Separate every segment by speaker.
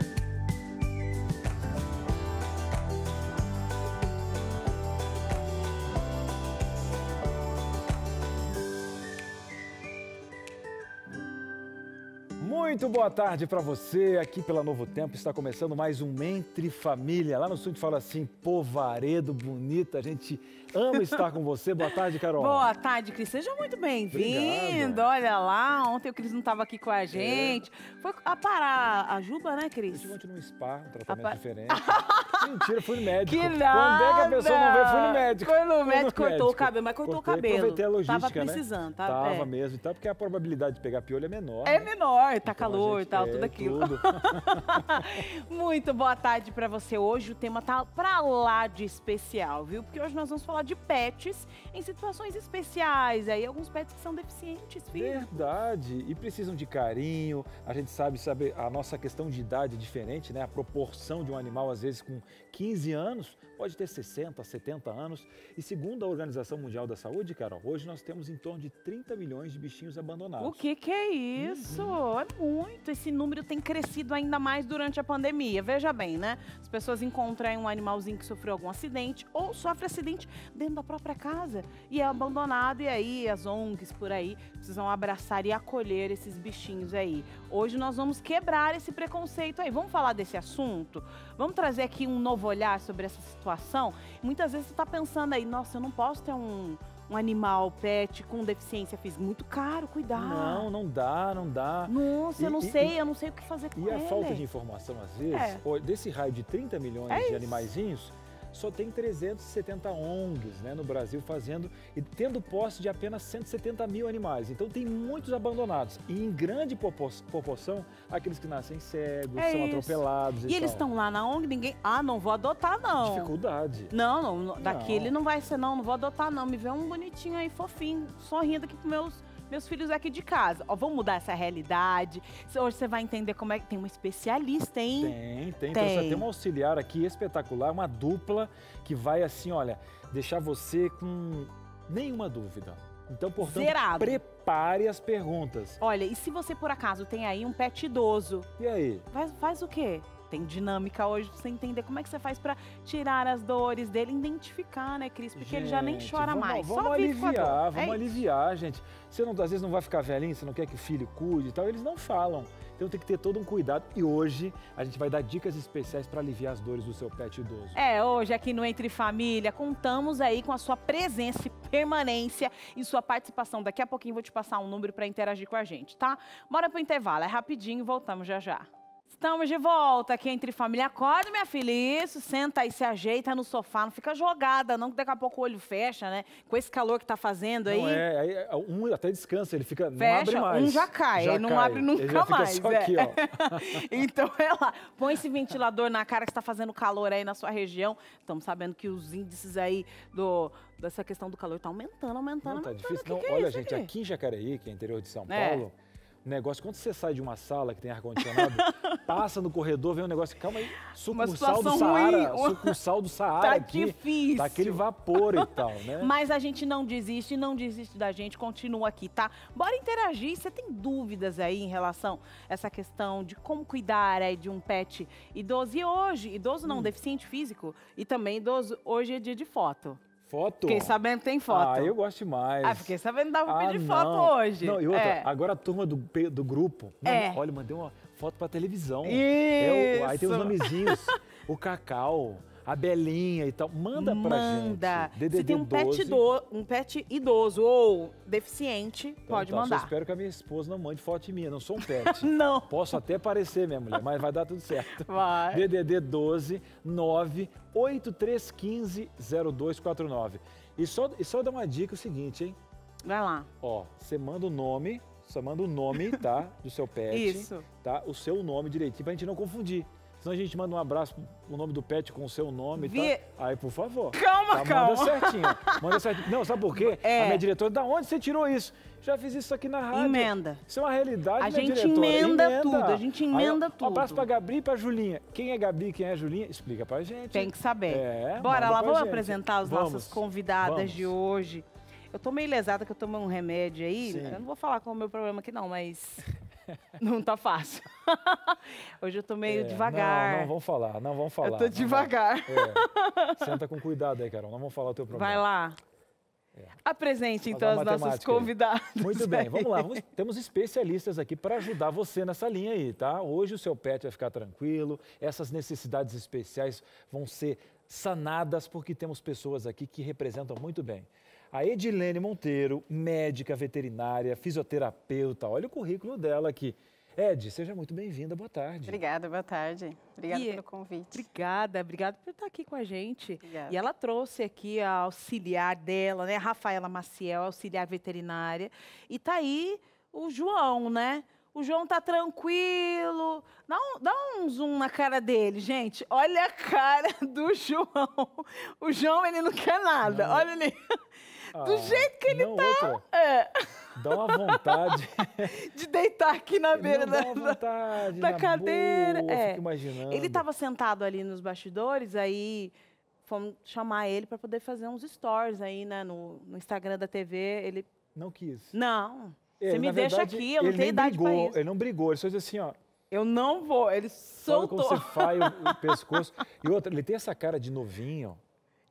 Speaker 1: Thank you. Muito boa tarde para você. Aqui pela Novo Tempo está começando mais um Entre Família. Lá no sul a gente fala assim, povaredo, bonita. A gente ama estar com você. Boa tarde, Carol. Boa
Speaker 2: tarde, Cris. Seja muito bem-vindo. Olha lá, ontem o Cris não estava aqui com a é. gente. É. Foi a parar a Juba, né, Cris? A gente num spa, um
Speaker 1: tratamento a... diferente. Mentira, fui no médico. Que nada. Quando é que a pessoa não vê, fui no médico. Foi no médico, cortou médico. o cabelo, mas cortou Cortei, o cabelo. Aproveitei a logística, Tava né? precisando, tá? Tava é. mesmo e tá? tal, porque a probabilidade de pegar piolho é menor. É né?
Speaker 2: menor, tá então, calor e tal, é, tudo aquilo. Tudo. Muito boa tarde pra você. Hoje o tema tá pra lá de especial, viu? Porque hoje nós vamos falar de pets em situações especiais. Aí alguns pets que são deficientes,
Speaker 1: filho. Verdade. E precisam de carinho. A gente sabe, sabe, a nossa questão de idade é diferente, né? A proporção de um animal, às vezes, com 15 anos, pode ter 60, 70 anos. E segundo a Organização Mundial da Saúde, Carol, hoje nós temos em torno de 30 milhões de bichinhos abandonados. O
Speaker 2: que, que é isso? Uhum. É muito. Esse número tem crescido ainda mais durante a pandemia. Veja bem, né? As pessoas encontram um animalzinho que sofreu algum acidente ou sofre acidente dentro da própria casa e é abandonado. E aí as ONGs por aí precisam abraçar e acolher esses bichinhos aí. Hoje nós vamos quebrar esse preconceito aí. Vamos falar desse assunto? Vamos trazer aqui um novo olhar sobre essa situação? situação, muitas vezes você está pensando aí, nossa, eu não posso ter um, um animal pet com deficiência física. Muito caro, cuidado. Não,
Speaker 1: não dá, não dá. Nossa, e, eu não e, sei, e, eu
Speaker 2: não sei o que fazer com ele. E a falta de
Speaker 1: informação, às vezes, é. desse raio de 30 milhões é de isso. animaizinhos, só tem 370 ONGs né, no Brasil fazendo e tendo posse de apenas 170 mil animais. Então tem muitos abandonados e em grande proporção aqueles que nascem cegos, é são isso. atropelados. E, e eles estão
Speaker 2: lá na ONG, ninguém. Ah, não vou adotar não.
Speaker 1: Dificuldade.
Speaker 2: Não, não, daqui não. ele não vai ser não, não vou adotar não. Me vê um bonitinho aí fofinho, sorrindo aqui para meus meus filhos aqui de casa. Ó, vamos mudar essa realidade. Hoje você vai entender como é que tem um especialista, hein? Tem,
Speaker 1: tem. Então, tem. Então você tem um auxiliar aqui espetacular, uma dupla que vai assim, olha, deixar você com nenhuma dúvida. Então, portanto, Zerado. prepare as perguntas.
Speaker 2: Olha, e se você por acaso tem aí um pet idoso? E aí? Faz, faz o quê? tem dinâmica hoje pra você entender como é que você faz para tirar as dores dele, identificar, né, Cris? Porque gente, ele já nem chora vamos, mais. Vamos Só aliviar, vamos é
Speaker 1: aliviar, gente. Você não, às vezes não vai ficar velhinho, você não quer que o filho cuide e tal, eles não falam. Então tem que ter todo um cuidado. E hoje a gente vai dar dicas especiais para aliviar as dores do seu pet idoso.
Speaker 2: É, hoje aqui no Entre Família, contamos aí com a sua presença e permanência e sua participação. Daqui a pouquinho vou te passar um número para interagir com a gente, tá? Bora pro intervalo, é rapidinho, voltamos já já. Estamos de volta aqui entre família. Acorda, minha filha. Isso, senta aí, se ajeita no sofá, não fica jogada, não, que daqui a pouco o olho fecha, né? Com esse calor que tá fazendo aí. Não, é, aí
Speaker 1: é, um até descansa, ele fica. Fecha, não abre mais. Um já cai,
Speaker 2: já não cai. abre nunca ele já fica mais. Só é. aqui, ó. então ela é Põe esse ventilador na cara que está fazendo calor aí na sua região. Estamos sabendo que os índices aí do, dessa questão do calor tá aumentando, aumentando. Não, tá
Speaker 1: aumentando. difícil. Não, que é olha, gente, aqui? aqui em Jacareí, que é interior de São é. Paulo. É negócio. Quando você sai de uma sala que tem ar-condicionado, passa no corredor, vem um negócio. Calma aí, sucursal do Saara. Ruim. Sucursal do Saara. tá aqui, difícil. Tá aquele vapor e tal, né?
Speaker 2: Mas a gente não desiste, não desiste da gente, continua aqui, tá? Bora interagir. Você tem dúvidas aí em relação a essa questão de como cuidar aí é, de um pet idoso? E hoje, idoso não, hum. deficiente físico e também idoso, hoje é dia de foto. Foto? Fiquei sabendo
Speaker 1: que tem foto. Ah, eu gosto demais. Ah, fiquei sabendo que dava pra ah, de foto hoje. Não, e outra, é. agora a turma do, do grupo, mano, é. olha, mandei uma foto pra televisão. Isso. É o, aí tem os nomezinhos. o Cacau, a Belinha e tal. Manda, Manda. pra gente. Manda. Se tem um pet, do,
Speaker 2: um pet idoso ou deficiente, então, pode então, mandar. Eu espero
Speaker 1: que a minha esposa não mande foto de mim, eu não sou um pet. não. Posso até parecer, minha mulher, mas vai dar tudo certo. Vai. DDD 12 9 8315 0249. E só, e só dar uma dica é o seguinte, hein? Vai lá. Ó, você manda o nome, você manda o nome, tá? Do seu pet. Isso. Tá? O seu nome direitinho pra gente não confundir. Senão a gente manda um abraço, o nome do pet com o seu nome, tá? Vi... tá? Aí, por favor. Calma, tá, calma. Manda certinho. Manda certinho. Não, sabe por quê? É. A minha diretora, da onde você tirou isso? Já fiz isso aqui na rádio. Emenda. Isso é uma realidade, A gente emenda, tudo, a gente emenda Aí, tudo. Um abraço pra Gabri e pra Julinha. Quem é e quem é Julinha? Explica pra gente. Tem que saber. É, Bora lá, vamos apresentar as vamos. nossas
Speaker 2: convidadas vamos. de hoje. Eu tô meio lesada que eu tomei um remédio aí. Sim. Eu não vou falar qual é o meu problema aqui, não, mas Não tá fácil. Hoje eu tô meio é, devagar. Não, não vão
Speaker 1: falar, não vão falar. Eu tô devagar. É. Senta com cuidado aí, Carol, não vão falar o teu problema. Vai lá. É. Apresente, então, as nossas convidadas. Muito bem, vamos lá. Vamos, temos especialistas aqui para ajudar você nessa linha aí, tá? Hoje o seu pet vai ficar tranquilo, essas necessidades especiais vão ser sanadas, porque temos pessoas aqui que representam muito bem. A Edilene Monteiro, médica veterinária, fisioterapeuta, olha o currículo dela aqui. Ed, seja muito bem-vinda, boa tarde. Obrigada, boa tarde. Obrigada e, pelo
Speaker 2: convite. Obrigada, obrigada por estar aqui com a gente. Obrigada. E ela trouxe aqui a auxiliar dela, né, Rafaela Maciel, auxiliar veterinária, e tá aí o João, né? O João tá tranquilo. Dá um, dá um zoom na cara dele, gente. Olha a cara do João. O João, ele não quer nada. Não. Olha ali.
Speaker 1: Do ah, jeito
Speaker 2: que ele não, tá. Outra. É.
Speaker 1: Dá uma vontade.
Speaker 2: de deitar
Speaker 1: aqui na beira da, da, da cadeira. Boa, é. imaginando. Ele estava
Speaker 2: sentado ali nos bastidores, aí fomos chamar ele para poder fazer uns stories aí né, no, no, Instagram da TV. Ele. Não quis. Não. ele você me deixa verdade, aqui, eu não tenho idade brigou, pra isso.
Speaker 1: Ele não brigou, ele só disse assim, ó. Eu não vou, ele soltou. como você faz o, o pescoço. E outra, ele tem essa cara de novinho, ó.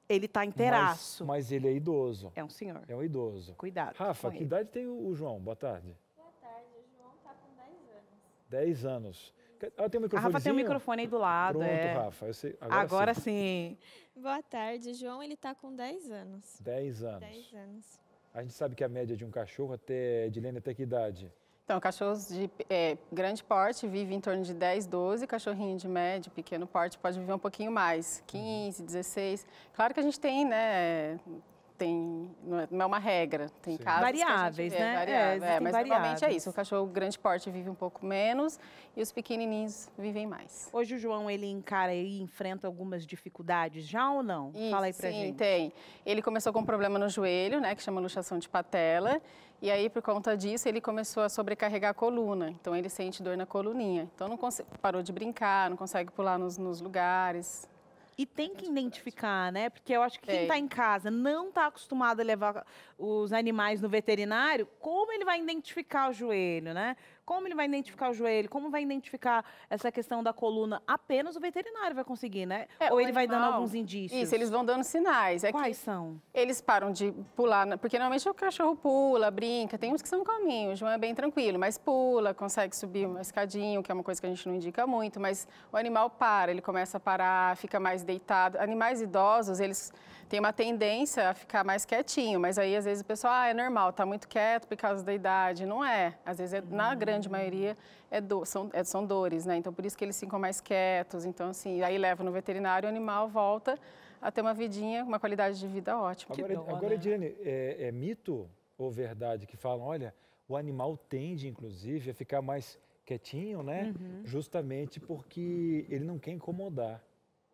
Speaker 2: Ele tá inteiraço.
Speaker 1: Mas, mas ele é idoso. É um senhor. É um idoso. Cuidado. Rafa, que ele. idade tem o, João? Boa tarde. Boa tarde.
Speaker 2: O João tá com 10
Speaker 1: anos. 10 anos. Ela ah, tem um microfone. A Rafa tem um microfone aí do lado. Pronto, é. Rafa. Sei, agora, agora sim.
Speaker 3: sim. Boa tarde. O João, ele tá com 10 anos. 10 anos. 10 anos.
Speaker 1: A gente sabe que a média de um cachorro até, Edilene, até que idade?
Speaker 4: Então, cachorros de é, grande porte vivem em torno de 10, 12, cachorrinho de médio, pequeno porte pode viver um pouquinho mais, 15, 16. Claro que a gente tem, né, tem, é, não é uma regra, tem Sim. casos variáveis, vê, é né? É, variável, é, é, mas normalmente é isso. O cachorro grande porte vive um pouco menos e os pequenininhos vivem mais. Hoje o João ele encara e enfrenta algumas dificuldades já ou não? Isso, Fala aí pra sim, gente. Sim, tem. Ele começou com um problema no joelho, né, que chama luxação de patela, e aí por conta disso ele começou a sobrecarregar a coluna. Então ele sente dor na coluninha. Então não parou de brincar, não consegue pular nos, nos lugares,
Speaker 2: e tem que identificar, né? Porque eu acho que quem está é. em casa não está acostumado a levar os animais no veterinário, como ele vai identificar o joelho, né? Como ele vai identificar o joelho? Como vai identificar essa questão da coluna? Apenas o veterinário vai conseguir, né? É, Ou ele animal, vai dando alguns indícios? Isso, eles vão
Speaker 4: dando sinais. É Quais são? Eles param de pular, porque normalmente o cachorro pula, brinca, tem uns que são calminhos, o João é bem tranquilo, mas pula, consegue subir uma escadinha, que é uma coisa que a gente não indica muito, mas o animal para, ele começa a parar, fica mais deitado. Animais idosos, eles tem uma tendência a ficar mais quietinho, mas aí às vezes o pessoal, ah, é normal, tá muito quieto por causa da idade. Não é. Às vezes, é, uhum. na grande maioria, é do, são, é, são dores, né? Então, por isso que eles ficam mais quietos. Então, assim, aí leva no veterinário, o animal volta a ter uma vidinha, uma qualidade de vida ótima. Agora, Diane,
Speaker 1: agora né? é, é mito ou verdade que falam, olha, o animal tende, inclusive, a ficar mais quietinho, né? Uhum. Justamente porque ele não quer incomodar.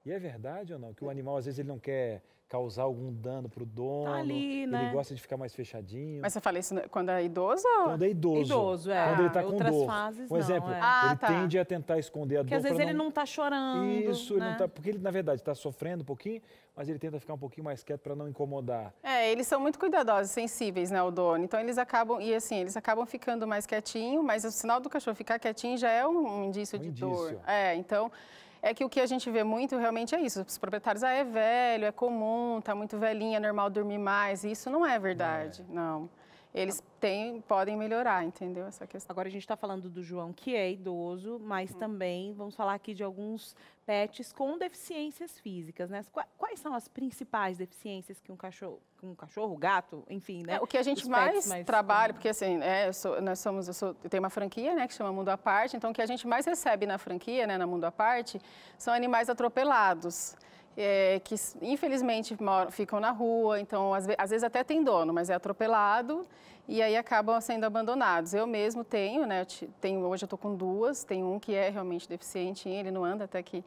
Speaker 1: E é verdade ou não? Que o é. animal, às vezes, ele não quer causar algum dano para o dono. Tá ali, né? Ele gosta de ficar mais fechadinho. Mas você fala isso né, quando é idoso? Quando é idoso. Idoso, é. Quando ele está com dor. Fases, Por exemplo, não, é. Ah, ele ah, tá. tende a tentar esconder a porque dor. Porque às vezes não... ele não
Speaker 2: está chorando.
Speaker 4: Isso, né? ele não né? tá...
Speaker 1: porque ele, na verdade, está sofrendo um pouquinho, mas ele tenta ficar um pouquinho mais quieto para não incomodar.
Speaker 4: É, eles são muito cuidadosos, sensíveis, né, o dono. Então eles acabam, e assim, eles acabam ficando mais quietinho, mas o sinal do cachorro ficar quietinho já é um indício um de indício. dor. É, então é que o que a gente vê muito realmente é isso. Os proprietários, ah, é velho, é comum, tá muito velhinha é normal dormir mais. E isso
Speaker 2: não é verdade, não. É. não. Eles têm, podem melhorar, entendeu? Essa questão. Agora a gente está falando do João, que é idoso, mas hum. também vamos falar aqui de alguns pets com deficiências físicas, né? Quais são as principais deficiências que um cachorro, um cachorro, gato, enfim, né? É, o que a gente mais, mais, trabalha,
Speaker 4: porque assim, é, sou, nós somos, eu, sou, eu, tenho uma franquia, né, que chama Mundo à Parte, então o que a gente mais recebe na franquia, né, na Mundo à Parte, são animais atropelados é, que infelizmente moram, ficam na rua, então às, às, vezes até tem dono, mas é atropelado e aí acabam sendo abandonados. Eu mesmo tenho, né, tenho hoje eu estou com duas, tem um que é realmente deficiente, ele não anda até que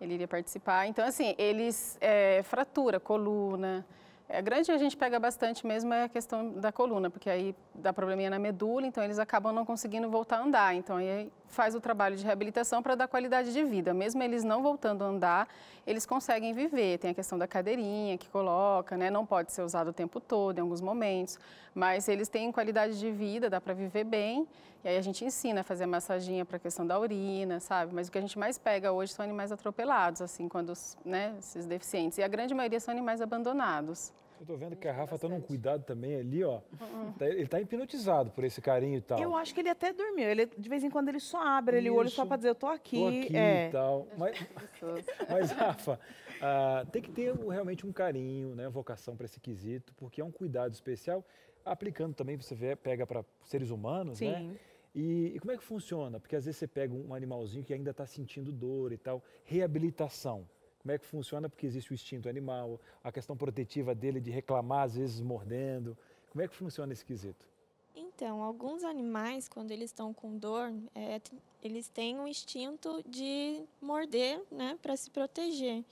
Speaker 4: ele iria participar. Então assim, eles é, fratura, coluna, é, grande a gente pega bastante mesmo é a questão da coluna, porque aí dá probleminha na medula, então eles acabam não conseguindo voltar a andar. Então aí faz o trabalho de reabilitação para dar qualidade de vida. Mesmo eles não voltando a andar, eles conseguem viver. Tem a questão da cadeirinha que coloca, né? Não pode ser usado o tempo todo, em alguns momentos, mas eles têm qualidade de vida, dá para viver bem e aí a gente ensina a fazer a massaginha para a questão da urina, sabe? Mas o que a gente mais pega hoje são animais atropelados, assim, quando né, esses deficientes. E a grande maioria são animais abandonados.
Speaker 1: Eu tô vendo que a Rafa tá num cuidado também ali, ó. Hum, hum. Tá, ele tá hipnotizado por esse carinho e tal. Eu
Speaker 2: acho que ele até dormiu. Ele, de vez em quando ele só abre ali o olho só pra dizer, eu tô aqui. Tô aqui é. e
Speaker 1: tal. Mas, é mas Rafa, uh, tem que ter realmente um carinho, né? Vocação para esse quesito, porque é um cuidado especial. Aplicando também, você vê, pega para seres humanos, Sim. né? Sim. E, e como é que funciona? Porque às vezes você pega um animalzinho que ainda está sentindo dor e tal. Reabilitação. Como é que funciona? Porque existe o instinto animal, a questão protetiva dele de reclamar, às vezes mordendo. Como é que funciona esse quesito?
Speaker 3: Então, alguns animais, quando eles estão com dor, é, eles têm um instinto de morder, né, para se proteger.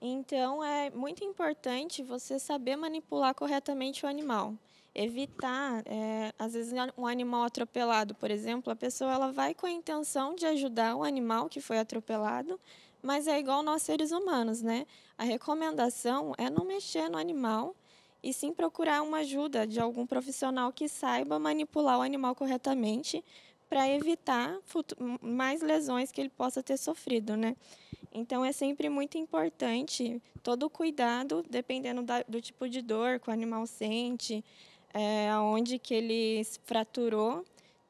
Speaker 3: Então, é muito importante você saber manipular corretamente o animal evitar, é, às vezes um animal atropelado, por exemplo, a pessoa ela vai com a intenção de ajudar o animal que foi atropelado, mas é igual nós seres humanos, né? A recomendação é não mexer no animal e sim procurar uma ajuda de algum profissional que saiba manipular o animal corretamente para evitar mais lesões que ele possa ter sofrido, né? Então é sempre muito importante todo o cuidado, dependendo da, do tipo de dor que o animal sente, é, aonde que ele fraturou,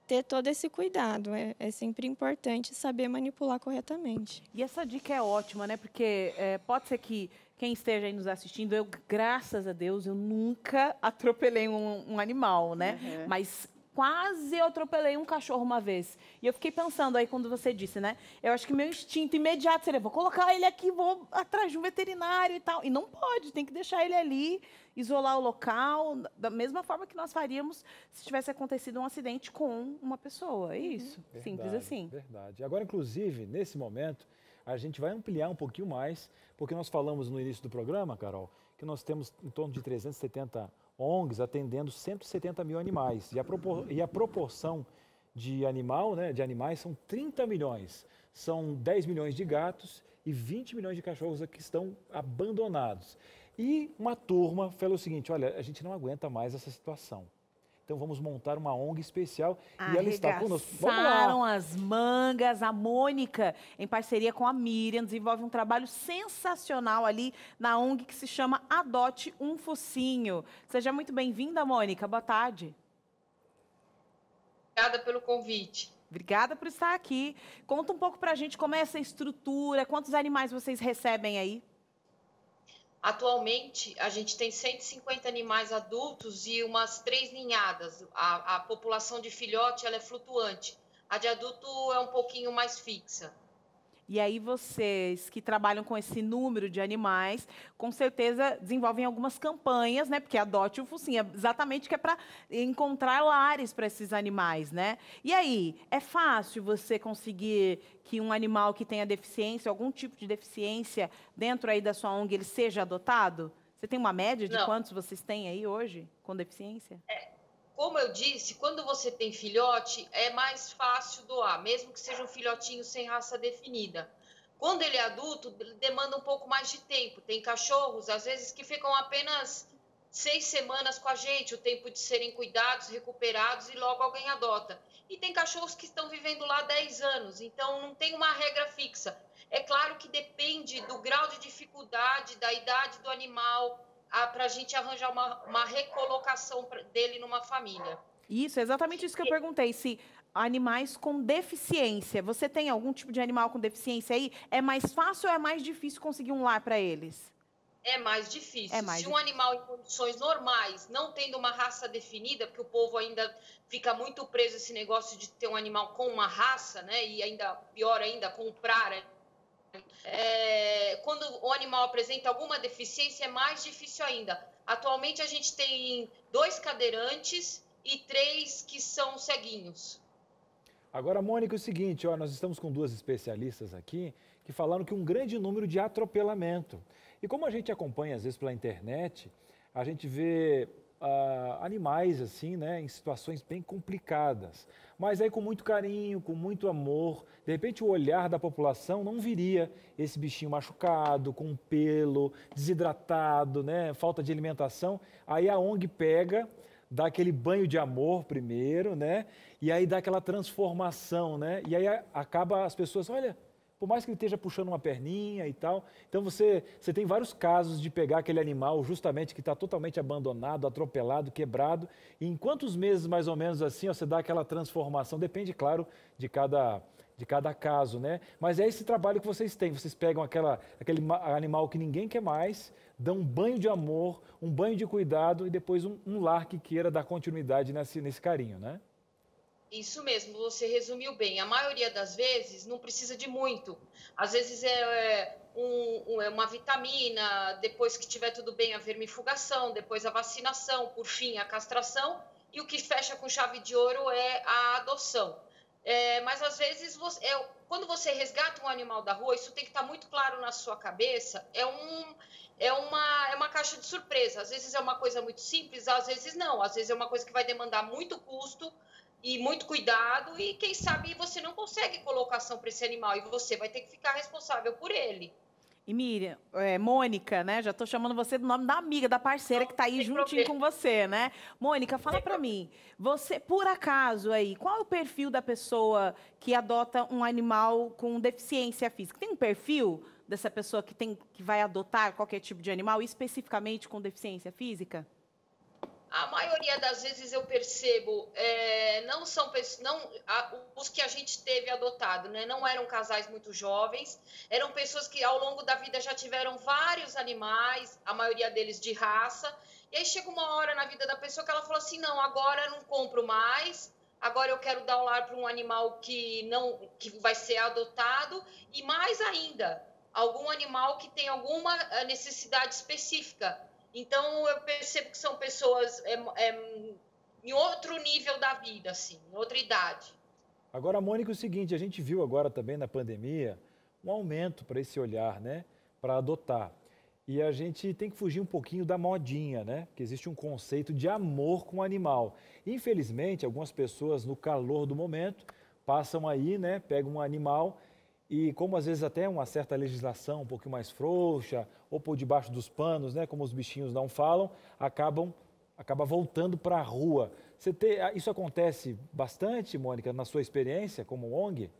Speaker 3: ter todo esse cuidado. É, é, sempre importante saber manipular corretamente. E essa dica é ótima, né?
Speaker 2: Porque é, pode ser que quem esteja aí nos assistindo, eu, graças a Deus, eu nunca atropelei um, um animal, né? Uhum. Mas quase eu atropelei um cachorro uma vez. E eu fiquei pensando aí quando você disse, né? Eu acho que meu instinto imediato seria, vou colocar ele aqui, vou atrás de um veterinário e tal. E não pode, tem que deixar ele ali, isolar o local, da mesma forma que nós faríamos se tivesse acontecido um acidente com uma pessoa. É uhum. isso, verdade, simples assim.
Speaker 1: Verdade. Agora, inclusive, nesse momento, a gente vai ampliar um pouquinho mais, porque nós falamos no início do programa, Carol, que nós temos em torno de 370 ONGs atendendo 170 mil animais. E a, propor, e a proporção de animal, né, de animais são 30 milhões. São 10 milhões de gatos e 20 milhões de cachorros que estão abandonados. E uma turma falou o seguinte: olha, a gente não aguenta mais essa situação. Então vamos montar uma ONG especial e ela está conosco. Vamos lá.
Speaker 2: as mangas, a Mônica, em parceria com a Miriam, desenvolve um trabalho sensacional ali na ONG que se chama Adote um Focinho. Seja muito bem-vinda, Mônica. Boa tarde.
Speaker 5: Obrigada pelo convite.
Speaker 2: Obrigada por estar aqui. Conta um pouco para a gente como é essa estrutura, quantos animais vocês recebem aí?
Speaker 5: Atualmente, a gente tem 150 animais adultos e umas três ninhadas. A, a população de filhote ela é flutuante. A de adulto é um pouquinho mais fixa.
Speaker 2: E aí vocês que trabalham com esse número de animais, com certeza desenvolvem algumas campanhas, né? Porque adote o focinho, exatamente que é para encontrar lares para esses animais, né? E aí, é fácil você conseguir que um animal que tenha deficiência, algum tipo de deficiência dentro aí da sua ONG, ele seja adotado? Você tem uma média de Não. quantos vocês têm aí hoje com deficiência?
Speaker 5: É como eu disse, quando você tem filhote, é mais fácil doar, mesmo que seja um filhotinho sem raça definida. Quando ele é adulto, demanda um pouco mais de tempo. Tem cachorros, às vezes, que ficam apenas seis semanas com a gente, o tempo de serem cuidados, recuperados e logo alguém adota. E tem cachorros que estão vivendo lá 10 anos, então não tem uma regra fixa. É claro que depende do grau de dificuldade, da idade do animal, para a gente arranjar uma, uma recolocação dele numa família.
Speaker 2: Isso, exatamente isso que eu perguntei. Se animais com deficiência, você tem algum tipo de animal com deficiência aí? É mais fácil ou é mais difícil conseguir um lar para eles?
Speaker 5: É mais difícil. É mais Se um difícil. animal em condições normais, não tendo uma raça definida, porque o povo ainda fica muito preso esse negócio de ter um animal com uma raça, né? E ainda pior ainda comprar né, é, quando o animal apresenta alguma deficiência, é mais difícil ainda. Atualmente, a gente tem dois cadeirantes e três que são ceguinhos.
Speaker 1: Agora, Mônica, é o seguinte, ó, nós estamos com duas especialistas aqui que falaram que um grande número de atropelamento. E como a gente acompanha, às vezes, pela internet, a gente vê ah, animais assim, né, em situações bem complicadas. Mas aí com muito carinho, com muito amor, de repente o olhar da população não viria esse bichinho machucado, com pelo, desidratado, né, falta de alimentação. Aí a ONG pega, dá aquele banho de amor primeiro, né, e aí dá aquela transformação, né, e aí acaba as pessoas, olha, por mais que ele esteja puxando uma perninha e tal. Então você, você tem vários casos de pegar aquele animal justamente que está totalmente abandonado, atropelado, quebrado. E em quantos meses mais ou menos assim ó, você dá aquela transformação? Depende, claro, de cada de cada caso, né? Mas é esse trabalho que vocês têm. Vocês pegam aquela, aquele animal que ninguém quer mais, dão um banho de amor, um banho de cuidado e depois um, um lar que queira dar continuidade nesse, nesse carinho, né?
Speaker 5: Isso mesmo, você resumiu bem. A maioria das vezes não precisa de muito. Às vezes é, é um, é uma vitamina, depois que tiver tudo bem, a vermifugação, depois a vacinação, por fim a castração, e o que fecha com chave de ouro é a adoção. É, mas às vezes, você, é, quando você resgata um animal da rua, isso tem que estar tá muito claro na sua cabeça. É, um, é, uma, é uma caixa de surpresa. Às vezes é uma coisa muito simples, às vezes não. Às vezes é uma coisa que vai demandar muito custo e muito cuidado e quem sabe você não consegue colocação para esse animal e você vai ter que ficar responsável por ele.
Speaker 2: E Miriam, é, Mônica, né? Já estou chamando você do nome da amiga, da parceira tá não, que está aí juntinho problema. com você, né? Mônica, fala para mim, você, por acaso aí, qual é o perfil da pessoa que adota um animal com deficiência física? Tem um perfil dessa pessoa que tem que vai adotar qualquer tipo de animal, especificamente com deficiência física?
Speaker 5: a maioria das vezes eu percebo, é, não são não a, os que a gente teve adotado, né? Não eram casais muito jovens, eram pessoas que ao longo da vida já tiveram vários animais, a maioria deles de raça. E aí chega uma hora na vida da pessoa que ela fala assim: não, agora eu não compro mais, agora eu quero dar o lar para um animal que não que vai ser adotado e mais ainda algum animal que tem alguma eh, necessidade específica então, eu percebo que são pessoas é, é, em outro nível da vida, assim, em outra idade.
Speaker 1: Agora, Mônica, é o seguinte, a gente viu agora também na pandemia um aumento para esse olhar, né, para adotar. E a gente tem que fugir um pouquinho da modinha, né? Que existe um conceito de amor com o animal. Infelizmente, algumas pessoas no calor do momento passam aí, né, pegam um animal e como às vezes até uma certa legislação um pouquinho mais frouxa ou por debaixo dos panos, né, como os bichinhos não falam, acabam acaba voltando para a rua. Você te, ah, isso acontece bastante, Mônica, na sua experiência como ONG?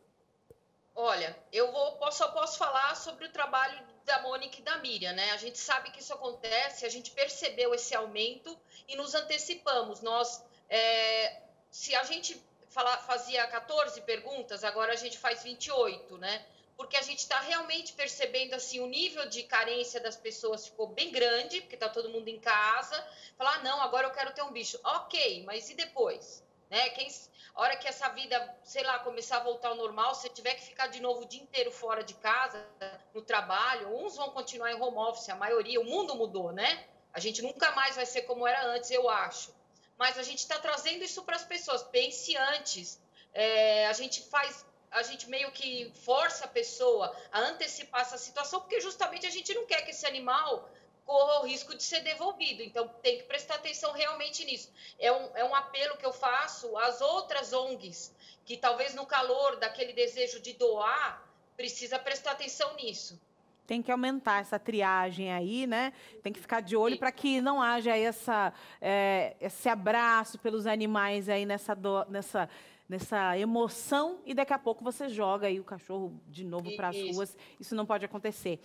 Speaker 5: Olha, eu vou, só posso falar sobre o trabalho da Mônica e da Miriam, né? A gente sabe que isso acontece, a gente percebeu esse aumento e nos antecipamos. Nós, é, se a gente fala, fazia 14 perguntas, agora a gente faz 28, né? Porque a gente está realmente percebendo assim, o nível de carência das pessoas ficou bem grande, porque está todo mundo em casa. Falar, ah, não, agora eu quero ter um bicho. Ok, mas e depois? Né? Quem, a hora que essa vida, sei lá, começar a voltar ao normal, se tiver que ficar de novo o dia inteiro fora de casa, no trabalho, uns vão continuar em home office, a maioria, o mundo mudou, né? A gente nunca mais vai ser como era antes, eu acho mas a gente está trazendo isso para as pessoas. Pense antes. É, a gente faz, a gente meio que força a pessoa a antecipar essa situação, porque justamente a gente não quer que esse animal corra o risco de ser devolvido. Então, tem que prestar atenção realmente nisso. É um, é um apelo que eu faço às outras ONGs, que talvez no calor daquele desejo de doar, precisa prestar atenção nisso
Speaker 2: tem que aumentar essa triagem aí, né? Tem que ficar de olho para que não haja essa, é, esse abraço pelos animais aí nessa, do, nessa, nessa emoção e daqui a pouco você joga aí o cachorro de novo para as ruas. Isso não pode acontecer.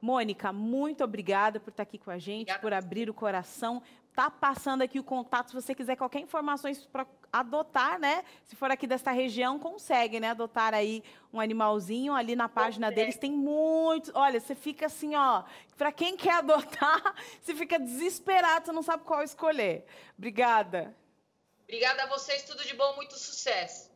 Speaker 2: Mônica, muito obrigada por estar aqui com a gente, obrigada. por abrir o coração tá passando aqui o contato. Se você quiser qualquer informação para adotar, né? Se for aqui desta região, consegue, né? Adotar aí um animalzinho ali na página consegue. deles. Tem muitos. Olha, você fica assim, ó. Para quem quer adotar, você fica desesperado, você não sabe qual escolher. Obrigada.
Speaker 5: Obrigada a vocês, tudo de bom, muito sucesso.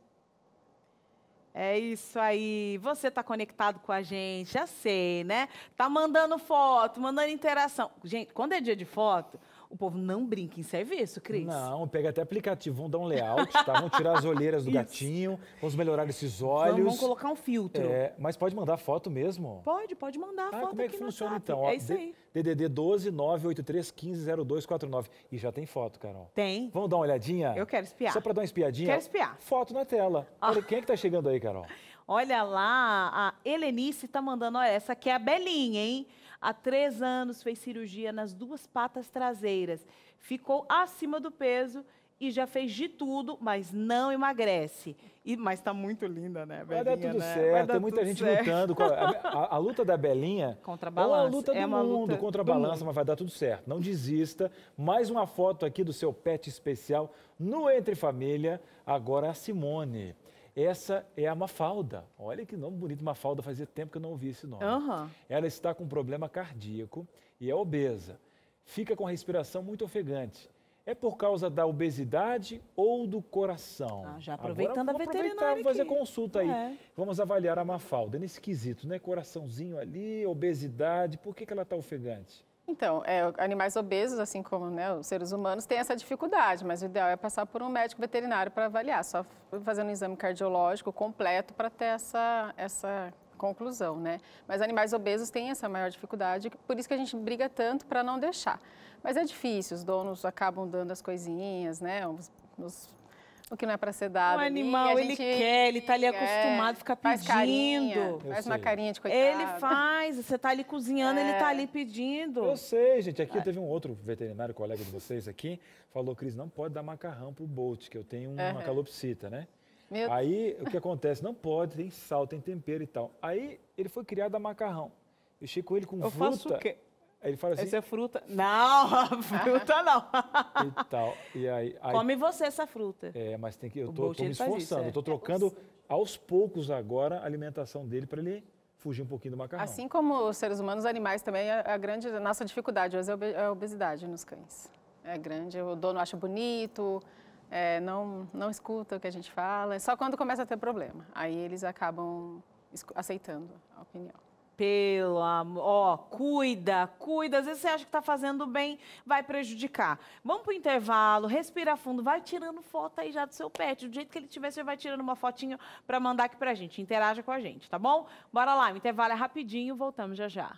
Speaker 2: É isso aí. Você está conectado com a gente, já sei, né? Tá mandando foto, mandando interação. Gente, quando é dia de foto, o povo não brinca em serviço,
Speaker 1: Cris. Não, pega até aplicativo, vão dar um layout, tá? Vão tirar as olheiras do gatinho, vamos melhorar esses olhos. Vamos, vamos colocar
Speaker 2: um filtro. É,
Speaker 1: mas pode mandar foto mesmo?
Speaker 2: Pode, pode mandar ah, foto como é que funciona então? é isso aí.
Speaker 1: DDD 12 983 150249. E já tem foto, Carol. Tem. Vamos dar uma olhadinha? Eu quero espiar. Só para dar uma espiadinha? Quero espiar. Foto na tela. Ah. Olha, quem é que tá chegando aí, Carol?
Speaker 2: Olha lá, a Helenice tá mandando, olha, essa aqui é a Belinha, hein? Há três anos fez cirurgia nas duas patas traseiras. Ficou acima do peso e já fez de tudo, mas não emagrece. E, mas está muito linda, né, Belinha? Vai dar tudo né? certo, dar tem muita gente certo. lutando. A,
Speaker 1: a, a, luta da Belinha contra a balança. é uma luta do é uma mundo, luta contra a balança, mas vai dar tudo certo. Não desista. Mais uma foto aqui do seu pet especial no Entre Família, agora a Simone. Essa é a Mafalda. Olha que nome bonito, Mafalda. Fazia tempo que eu não ouvi esse nome. Uhum. Ela está com problema cardíaco e é obesa. Fica com a respiração muito ofegante. É por causa da obesidade ou do coração?
Speaker 2: Ah, já aproveitando Agora, a veterinária. Vamos fazer aqui. consulta
Speaker 1: aí. É. Vamos avaliar a Mafalda. Nesse quesito, né? Coraçãozinho ali, obesidade. Por que, que ela está ofegante?
Speaker 4: Então, é, animais obesos, assim como né, os seres humanos, têm essa dificuldade, mas o ideal é passar por um médico veterinário para avaliar, só fazendo um exame cardiológico completo para ter essa, essa conclusão, né? Mas animais obesos têm essa maior dificuldade, por isso que a gente briga tanto para não deixar. Mas é difícil, os donos acabam dando as coisinhas, né? Os, os o que não é para ser dado. O animal, ele quer, ele tá ali é, acostumado acostumado, fica pedindo. Faz, carinha, faz uma carinha de coitado. Ele faz,
Speaker 2: você tá ali cozinhando, é. ele tá é. ali
Speaker 1: pedindo. Eu sei, gente. Aqui Vai. É. teve um outro veterinário, colega de vocês aqui, falou, Cris, não pode dar macarrão pro Bolt, que eu tenho uma uhum. calopsita, né?
Speaker 4: Meu... Aí, o que
Speaker 1: acontece? Não pode, tem sal, tem tempero e tal. Aí, ele foi criado a macarrão. Eu chego com ele com eu fruta. Faço o quê? ele fala assim. Essa é
Speaker 2: fruta. Não,
Speaker 1: fruta não. e tal. E aí, aí, Come
Speaker 2: você essa fruta.
Speaker 1: É, mas tem que. Eu tô, tô me esforçando. Isso, é. Eu tô trocando aos poucos agora a alimentação dele para ele fugir um pouquinho do macarrão. Assim
Speaker 4: como os seres humanos, os animais também, é a, grande a nossa dificuldade hoje é, é a obesidade nos cães. É grande. O dono acha bonito, é, não, não escuta o que a gente fala. É só quando começa a ter problema.
Speaker 2: Aí eles acabam aceitando a opinião pelo amor, ó, cuida, cuida. Às vezes você acha que está fazendo bem, vai prejudicar. Vamos para o intervalo, respira fundo, vai tirando foto aí já do seu pet. Do jeito que ele tiver, você vai tirando uma fotinho para mandar aqui para a gente. Interaja com a gente, tá bom? Bora lá, o intervalo é rapidinho, voltamos já já.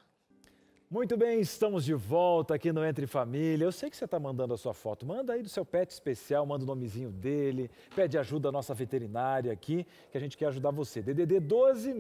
Speaker 1: Muito bem, estamos de volta aqui no Entre Família. Eu sei que você está mandando a sua foto. Manda aí do seu pet especial, manda o nomezinho dele, pede ajuda à nossa veterinária aqui, que a gente quer ajudar você. DDD 12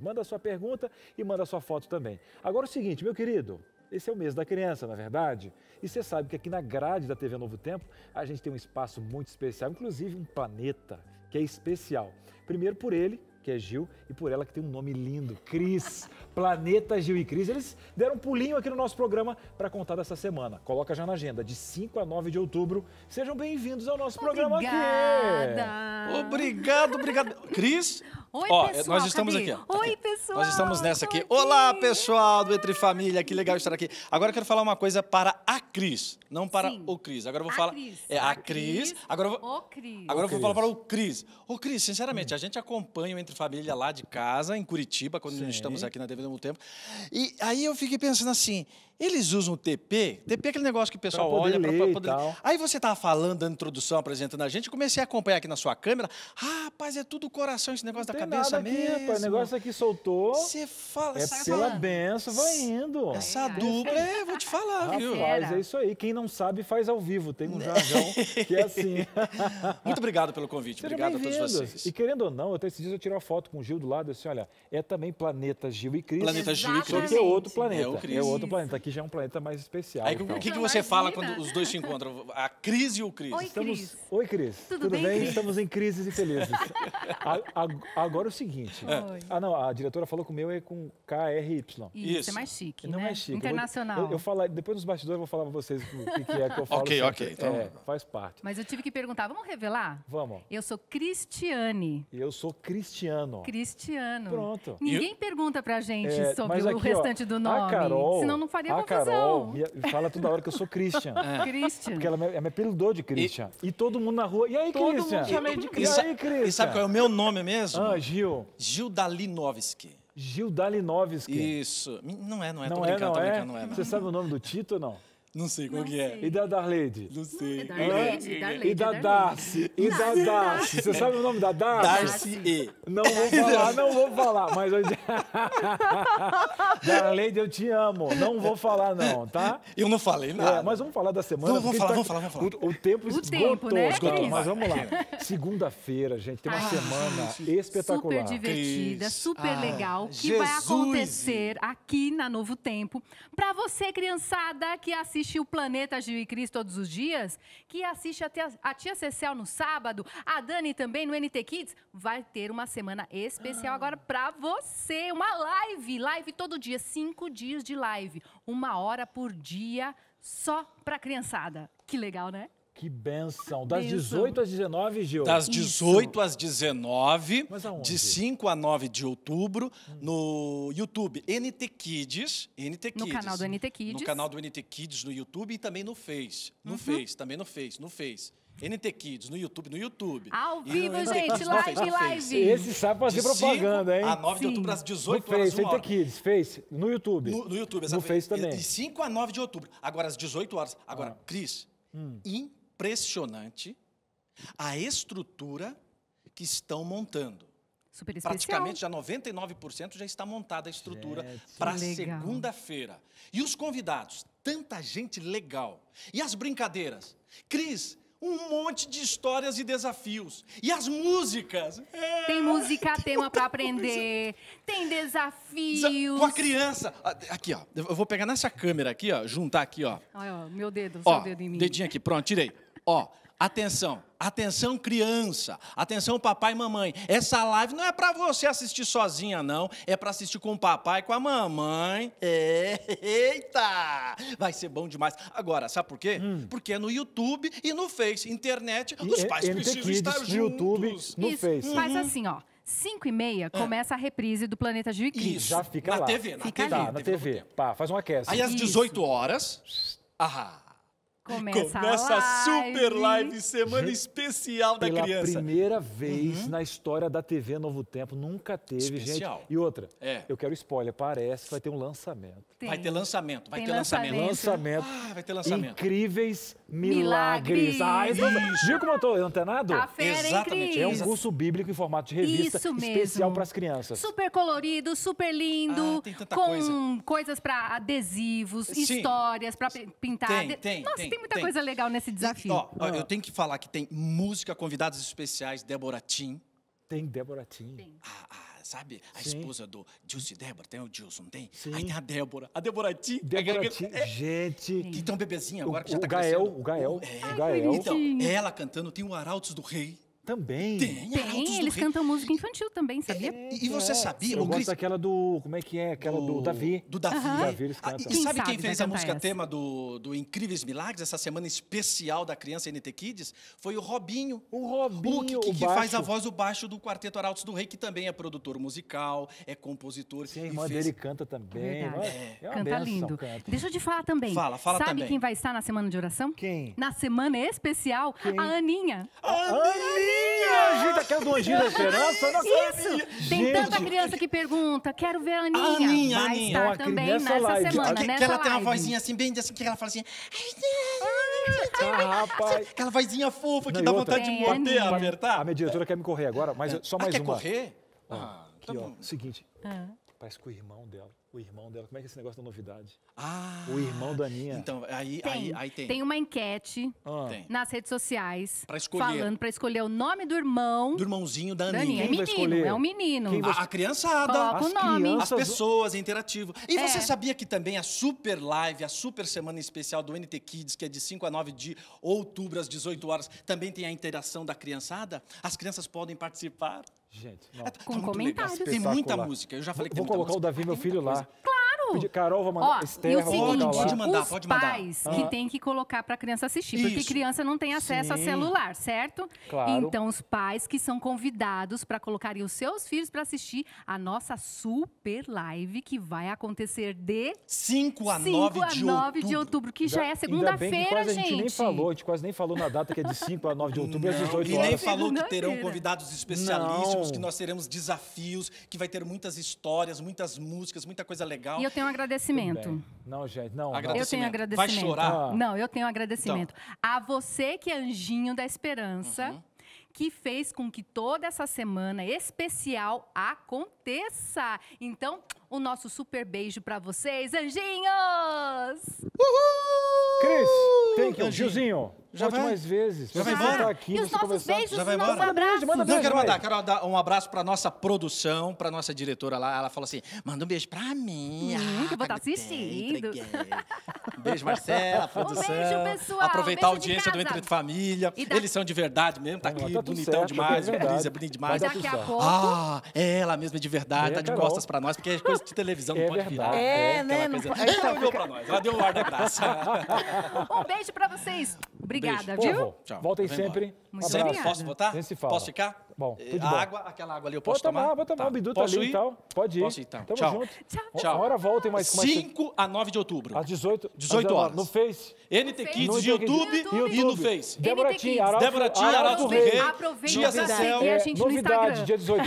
Speaker 1: Manda a sua pergunta e manda a sua foto também. Agora é o seguinte, meu querido, esse é o mês da criança, na é verdade. E você sabe que aqui na grade da TV Novo Tempo a gente tem um espaço muito especial, inclusive um planeta que é especial. Primeiro por ele, que é Gil, e por ela que tem um nome lindo, Cris. Planeta Gil e Cris. Eles deram um pulinho aqui no nosso programa para contar dessa semana. Coloca já na agenda, de 5 a 9 de outubro. Sejam bem-vindos ao nosso Obrigada. programa
Speaker 6: aqui.
Speaker 7: Obrigado, obrigado. Cris,
Speaker 6: Oi, ó, pessoal. Nós estamos aqui. Ó, tá Oi, pessoal. Nós estamos
Speaker 7: nessa aqui. aqui. Olá, pessoal do Entre Família. Que legal estar aqui. Agora eu quero falar uma coisa para a Cris, não para Sim. o Cris. Agora eu vou a falar. Cris. É a, a Cris. Cris. Agora eu vou,
Speaker 6: o Cris. Agora eu vou falar para o
Speaker 7: Cris. Ô, Cris, sinceramente, hum. a gente acompanha o Entre Família lá de casa, em Curitiba, quando Sim. nós estamos aqui na TV do Tempo. E aí eu fiquei pensando assim. Eles usam o TP. TP é aquele negócio que o pessoal pra olha para poder. Tal. Aí você estava falando, dando introdução, apresentando a gente, comecei a acompanhar aqui na sua câmera. Ah, rapaz, é tudo coração esse negócio Não da cabeça aqui, mesmo. o negócio
Speaker 1: aqui soltou. Você
Speaker 7: fala, é sai pela benção,
Speaker 1: vai indo. Essa é. é dupla é, vou te falar, rapaz, viu? Rapaz, é isso aí. Quem não sabe faz ao vivo. Tem um né? jargão
Speaker 7: que é assim. Muito obrigado pelo convite. Seja obrigado a todos vocês.
Speaker 1: E querendo ou não, até esses dias eu tirei uma foto com o Gil do lado, assim, olha, é também Planeta Gil e Cris. Planeta Gil e Cris. é outro é planeta. É, o Cris. é outro planeta Aqui já é um planeta mais especial. Aí, o que, então. que então, você Imagina. fala quando os
Speaker 7: dois se encontram? A crise ou o Cris? Oi, Estamos... Cris. Oi, Cris. Tudo, Tudo bem? bem? Estamos
Speaker 1: em crises e felizes. a, a, agora é o seguinte. Oi. Ah, não, a diretora falou que o meu é com KRY. Isso, Isso. é mais chique, Não né? é chique. Internacional. Eu, eu, eu falo, depois nos bastidores eu vou falar pra vocês o que, que é que eu falo. ok, sempre. ok. Então... É, faz parte.
Speaker 6: Mas eu tive que perguntar, vamos revelar? Vamos. Eu sou
Speaker 1: Cristiane. Eu sou Cristiano.
Speaker 6: Cristiano. Pronto. Ninguém eu... pergunta pra gente é, sobre aqui, o restante ó, do nome. A Carol, senão não faria ah, a Carol
Speaker 1: me fala toda hora que eu sou Christian. É. Christian. Porque ela me, me apelidou de Christian. E, e, todo mundo na rua. E aí, todo Christian? Todo mundo chama de Christian. E, aí, Christian? E sabe qual
Speaker 7: é o meu nome mesmo? Ah, Gil. Gil Dalinovski. Gil Dalinovski. Isso. Não é, não é. Não é, tô é, brincando, não, brincando, é? não é. Não. Você sabe o nome do Tito ou não? Não sei
Speaker 1: qual não que é. E da Darlene? Não sei. Não, é, é Darlene, é e da Darcy? E da Darcy? Você sabe o nome da Darcy? Darcy E. Não vou falar, não vou falar, mas... Hoje... Darlene, eu te amo. Não vou falar não, tá? Eu não falei é, nada. É, mas vamos falar da semana. Não, vamos, falar, tá... vamos falar, vamos falar, O, o tempo o esgotou, tempo, né? esgotou. Mas vamos lá. Segunda-feira, gente, tem uma ah, semana gente. espetacular. Super divertida, super ah, legal, que vai acontecer
Speaker 6: aqui na Novo Tempo. Pra você, criançada, que assiste assiste o Planeta Gil e Cris todos os dias, que assiste a tia, a tia Cecel no sábado, a Dani também no NT Kids, vai ter uma semana especial ah. agora para você. Uma live, live todo dia, cinco dias de live, uma hora por dia só para criançada. Que legal, né?
Speaker 1: Que benção. Das benção. 18 às 19, Gil. Das 18
Speaker 7: Isso. às 19, de 5 a 9 de outubro, hum. no YouTube NT Kids, NT Kids. No canal do NT Kids. No canal do NT Kids no YouTube e também no Face. No uhum. Face, também no Face, no Face. NT Kids, no YouTube, no YouTube. Ao vivo, gente, live, face, live. Esse sabe fazer propaganda, hein? A 9 Sim. de outubro, às 18 no horas, face, hora. NT
Speaker 1: Kids, Face, no YouTube. No, no YouTube, exatamente. No Face também. De
Speaker 7: 5 a 9 de outubro. Agora, às 18 horas. Agora, ah. Cris, hum impressionante a estrutura que estão montando. Super especial. Praticamente já 99% já está montada a estrutura para segunda-feira. E os convidados, tanta gente legal. E as brincadeiras. Cris, um monte de histórias e desafios. E as músicas.
Speaker 6: É. Tem música tema para aprender, tem desafios. Com a criança. Ah,
Speaker 7: aqui, ó. Eu vou pegar nessa câmera aqui, ó, juntar aqui, ó.
Speaker 6: Olha, ó meu dedo, ó, seu dedo em mim.
Speaker 7: Dedinho aqui, pronto, tirei. Ó, atenção, atenção criança, atenção papai e mamãe. Essa live não é para você assistir sozinha não, é para assistir com o papai e com a mamãe. É, eita! Vai ser bom demais. Agora, sabe por quê? Hum. Porque é no YouTube e no Face, internet, e, os é pais precisam Kids, estar juntos. No YouTube,
Speaker 6: no Isso, Face. Uhum. Faz assim, ó. 5 e meia é. começa a reprise do Planeta Gil e Já fica
Speaker 1: na lá. TV, na fica TV. Tá, na TV. TV. Pá, faz uma aquece. Aí às Isso. 18 horas. Aham.
Speaker 7: Começa, Começa a, live. super live, semana gente, especial da pela criança. Pela
Speaker 1: primeira vez uhum. na história da TV Novo Tempo, nunca teve, especial. gente. E outra, é. eu quero spoiler, parece que vai ter um lançamento.
Speaker 7: Tem. Vai ter lançamento, vai Tem ter lançamento. Lançamento. Ah, vai ter lançamento.
Speaker 1: Incríveis milagres. milagres. Ai, ah, então, viu como eu tô antenado? Tá a Exatamente. É um curso bíblico em formato de revista Isso especial para as crianças.
Speaker 6: Super colorido, super lindo, ah, com coisa. coisas para adesivos, Sim. histórias para pintar. Tem, tem, Nossa, tem tem muita tem. coisa legal nesse desafio. Ó, ó, eu
Speaker 7: tenho que falar que tem música, convidados especiais, Débora Tim. Tem Débora Tim. Ah, ah, sabe? A Sim. esposa do Gilson Débora, tem o Gilson, tem? Sim. Aí tem a Débora. A Débora Tim. Débora Tim, é, é, gente. Que tem um bebezinho agora o, que já tá Gael, crescendo. O Gael, é. o Gael. É. Ai, então, ela cantando, tem o Arautos do Rei. Também. Tem,
Speaker 6: Tem eles cantam música infantil também, sabia? É, e, você é. sabia? Eu o gosto
Speaker 7: daquela do... Como é que é? Aquela do, do Davi. Do Davi. Davi eles cantam. Ah, e, sabe quem, fez a música essa? tema do, do Incríveis Milagres, essa semana especial da criança NT Kids? Foi o Robinho. O Robinho, o que, que, o que faz a voz do baixo do Quarteto Arautos do Rei, que também é produtor musical, é compositor. Sim, a irmã fez... dele canta também. É.
Speaker 6: é canta benção, lindo. Canta. Deixa eu te falar também. Fala, fala sabe também. Sabe quem vai estar na semana de oração? Quem? Na semana especial, quem? a Aninha. A
Speaker 1: Aninha! caminha,
Speaker 6: gente. Aquela é do Anjinho da
Speaker 7: Esperança. Isso. Tem gente. tanta
Speaker 6: criança que pergunta, quero ver a Aninha.
Speaker 7: A Aninha, Vai Aninha. estar Não, também nessa live. semana, que, nessa que ela live. tem uma vozinha assim,
Speaker 6: bem assim, que ela fala assim...
Speaker 7: Ah, rapaz. Aquela vozinha fofa que Não, dá outra. vontade de morder, é, apertar. A minha diretora
Speaker 1: quer me correr agora, mas só ah, mais ah, quer uma. correr? Ah, aqui, tá ó, seguinte, ah. parece que o irmão dela o irmão dela. Como é que é esse negócio da novidade? Ah! O irmão da Aninha. Então, aí tem, aí, aí
Speaker 6: tem. tem uma enquete ah. nas redes sociais. Pra escolher. Falando pra escolher o nome do irmão. Do
Speaker 7: irmãozinho da Aninha. É menino, é um menino. Quem vai... A criançada. Coloca o nome. Crianças... As pessoas, é interativo. E é. você sabia que também a super live, a super semana especial do NT Kids, que é de 5 a 9 de outubro, às 18 horas, também tem a interação da criançada? As crianças podem participar. Gente, é, não. Tá com comentários. Tem muita música. Eu já falei que vou tem muita colocar
Speaker 1: música. o Davi, meu filho, lá. Coisa. Claro. Carol, vou mandar. Ó, Esther, e o seguinte, pode mandar, os pode mandar. pais que têm
Speaker 6: que colocar para a criança assistir, Isso. porque criança não tem acesso Sim. a celular, certo? Claro. Então, os pais que são convidados para colocarem os seus filhos para assistir a nossa super live que vai acontecer de 5 a 9 de, de, outubro. de outubro, que já, já é segunda-feira,
Speaker 7: gente. A gente nem
Speaker 1: falou, a gente quase nem falou na data que é de 5 a 9 de outubro, às 18 horas. E nem falou que terão convidados especialíssimos, não. que
Speaker 7: nós teremos desafios, que vai ter muitas histórias, muitas músicas, muita coisa legal.
Speaker 1: E eu tenho um agradecimento. Não, gente, tá. não.
Speaker 6: Eu tenho agradecimento. Vai chorar? Não, eu tenho um agradecimento. Então. A você que é anjinho da esperança. Uhum que fez com que toda essa semana especial aconteça. Então, o nosso super beijo para vocês, anjinhos! Uhul! Cris,
Speaker 1: tem que Anjinho. Já vem vai mais vezes. Já vai embora? Tá aqui, e os tá nossos conversar. beijos, já vai embora? Manda
Speaker 7: beijo, Não, quero mandar, quero dar um abraço para nossa produção, para nossa diretora lá. Ela falou assim, manda um beijo
Speaker 6: para mim. Hum, ah, que eu vou tá estar assistindo. Beijo, Marcela, produção. Um beijo, pessoal. Aproveitar a audiência do Entre
Speaker 7: Família. Da... Eles são de verdade mesmo, tá aqui, tá bonitão certo, demais. É Brisa, bonito demais. Daqui a pouco. Ah, ela mesma de verdade, é, tá de Carol. costas para nós, porque é coisa de televisão, não é pode verdade. virar. É, né? Coisa... Ela olhou para nós, ela deu um ar da graça.
Speaker 6: um beijo para vocês. Obrigada. Obrigada, beijo. viu?
Speaker 7: tchau. Voltem sempre. Muito um sempre obrigada. Posso votar? Se fala. Posso ficar? Bom, é, tudo bom. A água, aquela água ali, eu posso tomar? tomar? Vou tomar, tá. o bidu tá posso ali e então. tal. Pode ir. Posso ir, então. Tamo tchau. junto. Tchau, tchau. Uma hora voltem mais... 5 a 9 de outubro. Às 18...
Speaker 1: 18 horas. No
Speaker 7: Face. NT Kids, de YouTube,
Speaker 1: YouTube, e no Face. Débora Tim, Arauto Rei. Aproveita dia pra seguir a gente no Instagram. Novidade, dia 18.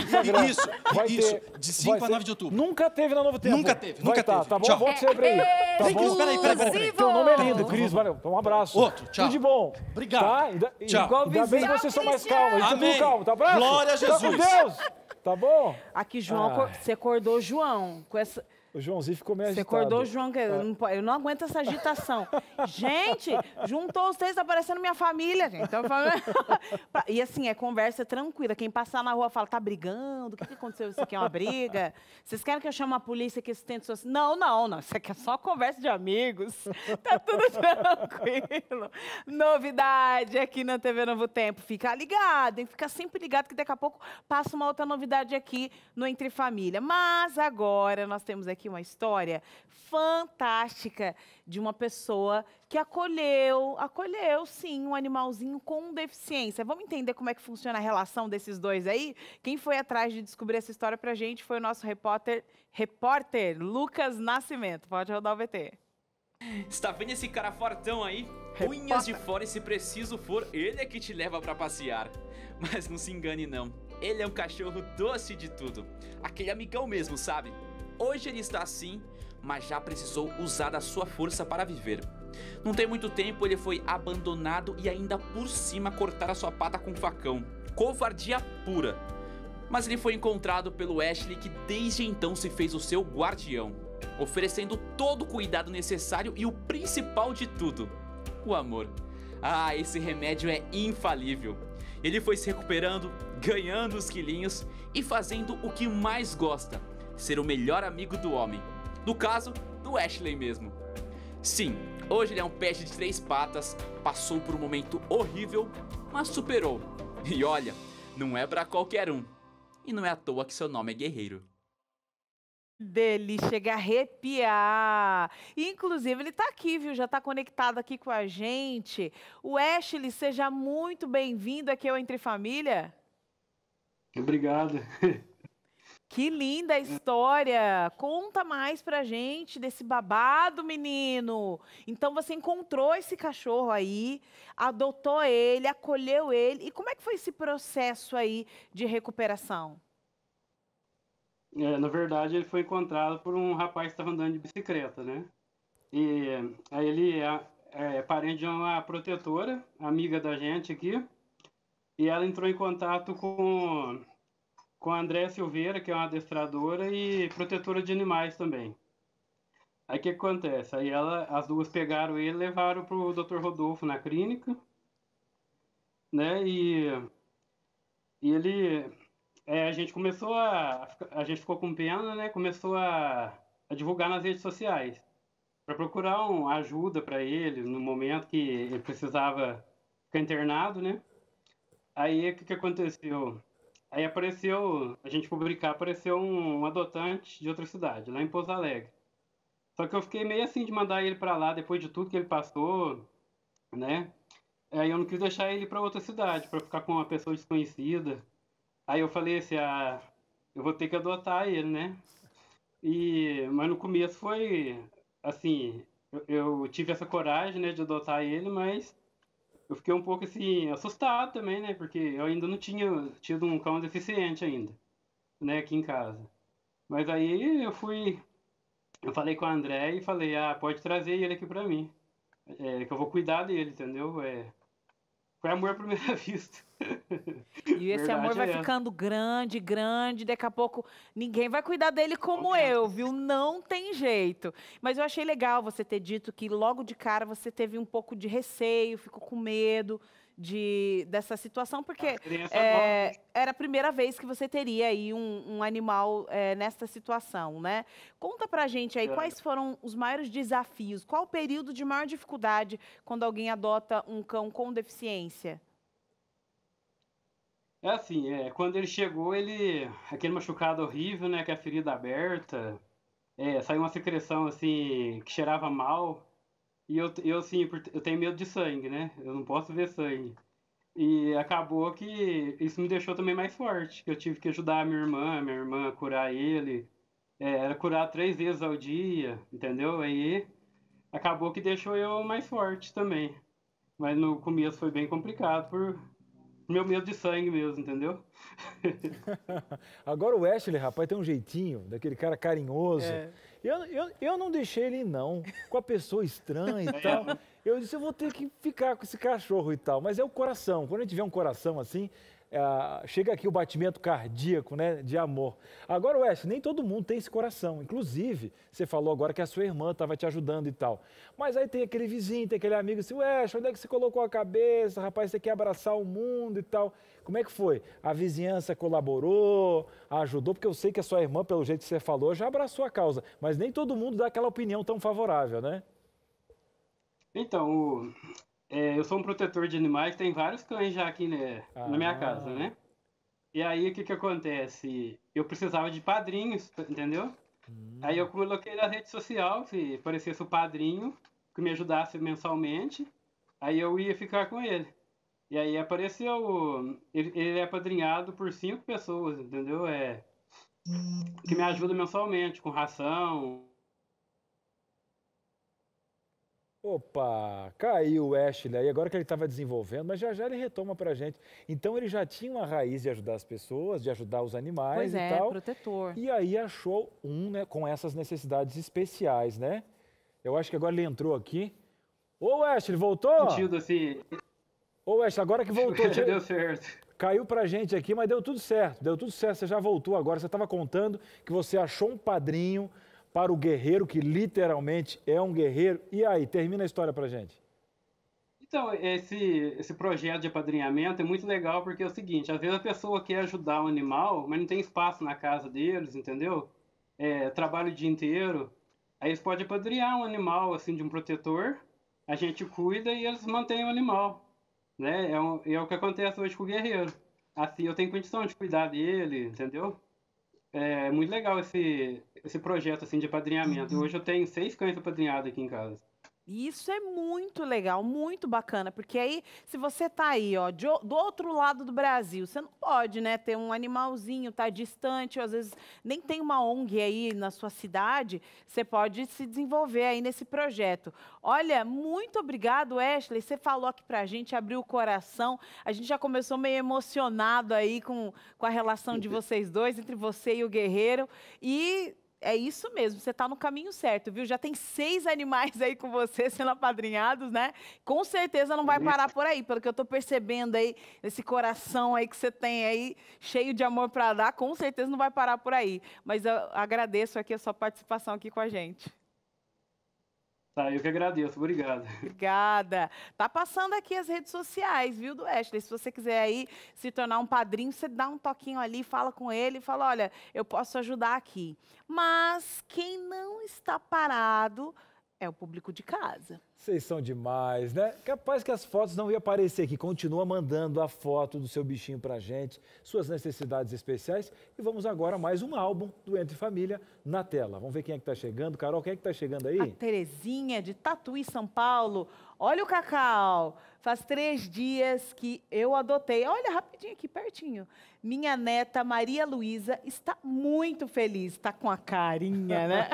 Speaker 1: Isso, isso. De 5 a 9 de outubro. Nunca teve na Novo
Speaker 7: Tempo. Nunca teve, nunca tá, teve. Tá bom, volte sempre aí. É, tá bom? Peraí, peraí, peraí. Teu nome é lindo, Cris, valeu. Um abraço. Outro, tchau. Tudo de bom. Obrigado. Tá? Tchau. Igual Ainda bem que vocês são mais calmos. Amém. calmo, tá bom? Glória a Jesus. Tá com Deus.
Speaker 2: Tá bom? Aqui, João, Ai. Ah. você acordou João com essa... O Joãozinho ficou meio Você agitado. Você acordou João, que eu, é. não, eu não aguento essa agitação. gente, juntou os três, tá parecendo minha família, gente. Então, e assim, é conversa tranquila. Quem passar na rua fala, tá brigando, o que, que aconteceu? Isso aqui é uma briga? Vocês querem que eu chame a polícia que esse tento Não, não, não. Isso aqui é só conversa de amigos. Tá tudo tranquilo. Novidade aqui na TV Novo Tempo. Fica ligado, hein? Fica sempre ligado que daqui a pouco passa uma outra novidade aqui no Entre Família. Mas agora nós temos aqui aqui uma história fantástica de uma pessoa que acolheu, acolheu sim um animalzinho com deficiência. Vamos entender como é que funciona a relação desses dois aí? Quem foi atrás de descobrir essa história pra gente foi o nosso repórter, repórter Lucas Nascimento. Pode rodar o VT.
Speaker 8: Está vendo esse cara fortão aí? punhas de fora e se preciso for, ele é que te leva para passear. Mas não se engane não, ele é um cachorro doce de tudo. Aquele amigão mesmo, sabe? Hoje ele está assim, mas já precisou usar da sua força para viver. Não tem muito tempo ele foi abandonado e ainda por cima cortar a sua pata com um facão. Covardia pura. Mas ele foi encontrado pelo Ashley que desde então se fez o seu guardião, oferecendo todo o cuidado necessário e o principal de tudo, o amor. Ah, esse remédio é infalível. Ele foi se recuperando, ganhando os quilinhos e fazendo o que mais gosta, ser o melhor amigo do homem. No caso, do Ashley mesmo. Sim, hoje ele é um peixe de três patas, passou por um momento horrível, mas superou. E olha, não é para qualquer um. E não é à toa que seu nome é Guerreiro
Speaker 2: dele, chega a arrepiar. Inclusive, ele está aqui, viu? Já está conectado aqui com a gente. O Ashley, seja muito bem-vindo aqui ao Entre Família.
Speaker 9: Obrigado.
Speaker 2: Que linda história! Conta mais pra gente desse babado, menino. Então você encontrou esse cachorro aí, adotou ele, acolheu ele. E como é que foi esse processo aí de recuperação?
Speaker 9: É, na verdade, ele foi encontrado por um rapaz que estava andando de bicicleta, né? E aí ele é, é parente de uma protetora, amiga da gente aqui, e ela entrou em contato com com a Andréa Silveira, que é uma adestradora e protetora de animais também. Aí o que acontece? Aí ela, as duas pegaram ele e levaram para o Dr. Rodolfo na clínica, né? E, e ele. É, a gente começou a. A gente ficou com pena, né? Começou a, a divulgar nas redes sociais para procurar uma ajuda para ele no momento que ele precisava ficar internado, né? Aí o que, que aconteceu? Aí apareceu, a gente publicar, apareceu um, um adotante de outra cidade, lá em Pouso Alegre. Só que eu fiquei meio assim de mandar ele para lá depois de tudo que ele passou, né? Aí eu não quis deixar ele para outra cidade, para ficar com uma pessoa desconhecida. Aí eu falei assim, ah, eu vou ter que adotar ele, né? E, mas no começo foi assim, eu, eu tive essa coragem, né, de adotar ele, mas eu fiquei um pouco assim, assustado também, né? Porque eu ainda não tinha tido um cão deficiente ainda, né? Aqui em casa. Mas aí eu fui, eu falei com a André e falei, ah, pode trazer ele aqui pra mim. É, que eu vou cuidar dele, entendeu? É, foi amor à primeira vista. E esse amor vai é. ficando
Speaker 2: grande, grande. Daqui a pouco ninguém vai cuidar dele como okay. eu, viu? Não tem jeito. Mas eu achei legal você ter dito que logo de cara você teve um pouco de receio, ficou com medo de, dessa situação, porque é, era a primeira vez que você teria aí um, um animal é, nesta situação, né? Conta pra gente aí é. quais foram os maiores desafios, qual o período de maior dificuldade quando alguém adota um cão com deficiência?
Speaker 9: É assim, é, quando ele chegou, ele. aquele machucado horrível, né? Com é a ferida aberta, é, saiu uma secreção assim que cheirava mal. E eu, eu assim, eu tenho medo de sangue, né? Eu não posso ver sangue. E acabou que isso me deixou também mais forte. Eu tive que ajudar a minha irmã, a minha irmã a curar ele. É, era curar três vezes ao dia, entendeu? Aí acabou que deixou eu mais forte também. Mas no começo foi bem complicado por meu medo de sangue mesmo, entendeu?
Speaker 1: Agora o Wesley, rapaz, tem um jeitinho, daquele cara carinhoso. É. Eu, eu, eu não deixei ele, não, com a pessoa estranha e é. tal. Eu disse, eu vou ter que ficar com esse cachorro e tal. Mas é o coração. Quando a gente vê um coração assim, é, chega aqui o batimento cardíaco, né, de amor. Agora, Wes, nem todo mundo tem esse coração. Inclusive, você falou agora que a sua irmã estava te ajudando e tal. Mas aí tem aquele vizinho, tem aquele amigo assim, Wes, onde é que você colocou a cabeça? Rapaz, você quer abraçar o mundo e tal. Como é que foi? A vizinhança colaborou, ajudou, porque eu sei que a sua irmã, pelo jeito que você falou, já abraçou a causa. Mas nem todo mundo dá aquela opinião tão favorável, né?
Speaker 9: Então, é, eu sou um protetor de animais, tem vários cães já aqui né, na minha ah. casa, né? E aí o que que acontece? Eu precisava de padrinhos, tá, entendeu? Hum. Aí eu coloquei na rede social se aparecesse o padrinho que me ajudasse mensalmente, aí eu ia ficar com ele. E aí apareceu, ele, ele é padrinhado por cinco pessoas, entendeu? É que me hum. ajuda mensalmente com ração,
Speaker 1: Opa, caiu o Ashley né? aí, agora que ele estava desenvolvendo, mas já já ele retoma para a gente. Então ele já tinha uma raiz de ajudar as pessoas, de ajudar os animais pois e é, tal.
Speaker 2: protetor.
Speaker 1: E aí achou um né, com essas necessidades especiais, né? Eu acho que agora ele entrou aqui. Ô Ashley, voltou? Sentido assim. Ô Ashley, agora que voltou. Já deu certo caiu a gente aqui, mas deu tudo certo. Deu tudo certo, você já voltou agora. Você estava contando que você achou um padrinho para o guerreiro, que literalmente é um guerreiro. E aí, termina a história para gente.
Speaker 9: Então, esse, esse projeto de apadrinhamento é muito legal porque é o seguinte: às vezes a pessoa quer ajudar o um animal, mas não tem espaço na casa deles, entendeu? É, trabalha o dia inteiro. Aí eles podem apadrinhar um animal, assim, de um protetor, a gente cuida e eles mantêm o animal. Né? É, um, é o que acontece hoje com o guerreiro. Assim, eu tenho condição de cuidar dele, entendeu? É muito legal esse, esse projeto assim, de apadrinhamento. Uhum. Hoje eu tenho seis cães apadrinhados aqui em casa.
Speaker 2: E isso é muito legal, muito bacana, porque aí, se você tá aí, ó, de, do outro lado do Brasil, você não pode, né, ter um animalzinho, tá distante, ou às vezes nem tem uma ONG aí na sua cidade, você pode se desenvolver aí nesse projeto. Olha, muito obrigado, Ashley, você falou aqui pra gente, abriu o coração, a gente já começou meio emocionado aí com, com a relação de vocês dois, entre você e o Guerreiro, e é isso mesmo, você está no caminho certo, viu? Já tem seis animais aí com você sendo apadrinhados, né? Com certeza não vai parar por aí, pelo que eu estou percebendo aí, esse coração aí que você tem aí, cheio de amor para dar, com certeza não vai parar por aí. Mas eu agradeço aqui a sua participação aqui com a gente.
Speaker 9: Tá, eu que agradeço, obrigado.
Speaker 2: Obrigada. Tá passando aqui as redes sociais, viu, do Wesley? Se você quiser aí se tornar um padrinho, você dá um toquinho ali, fala com ele, e fala, olha, eu posso ajudar aqui. Mas quem não está parado é o público de casa.
Speaker 1: Vocês são demais, né? Capaz que as fotos não iam aparecer aqui. Continua mandando a foto do seu bichinho pra gente, suas necessidades especiais. E vamos agora a mais um álbum do Entre Família na tela. Vamos ver quem é que tá chegando. Carol, quem é que tá chegando aí? A Terezinha, de Tatuí, São Paulo. Olha o cacau.
Speaker 2: Faz três dias que eu adotei. Olha, rapidinho aqui, pertinho. Minha neta, Maria Luísa, está muito feliz. Está com a carinha, né?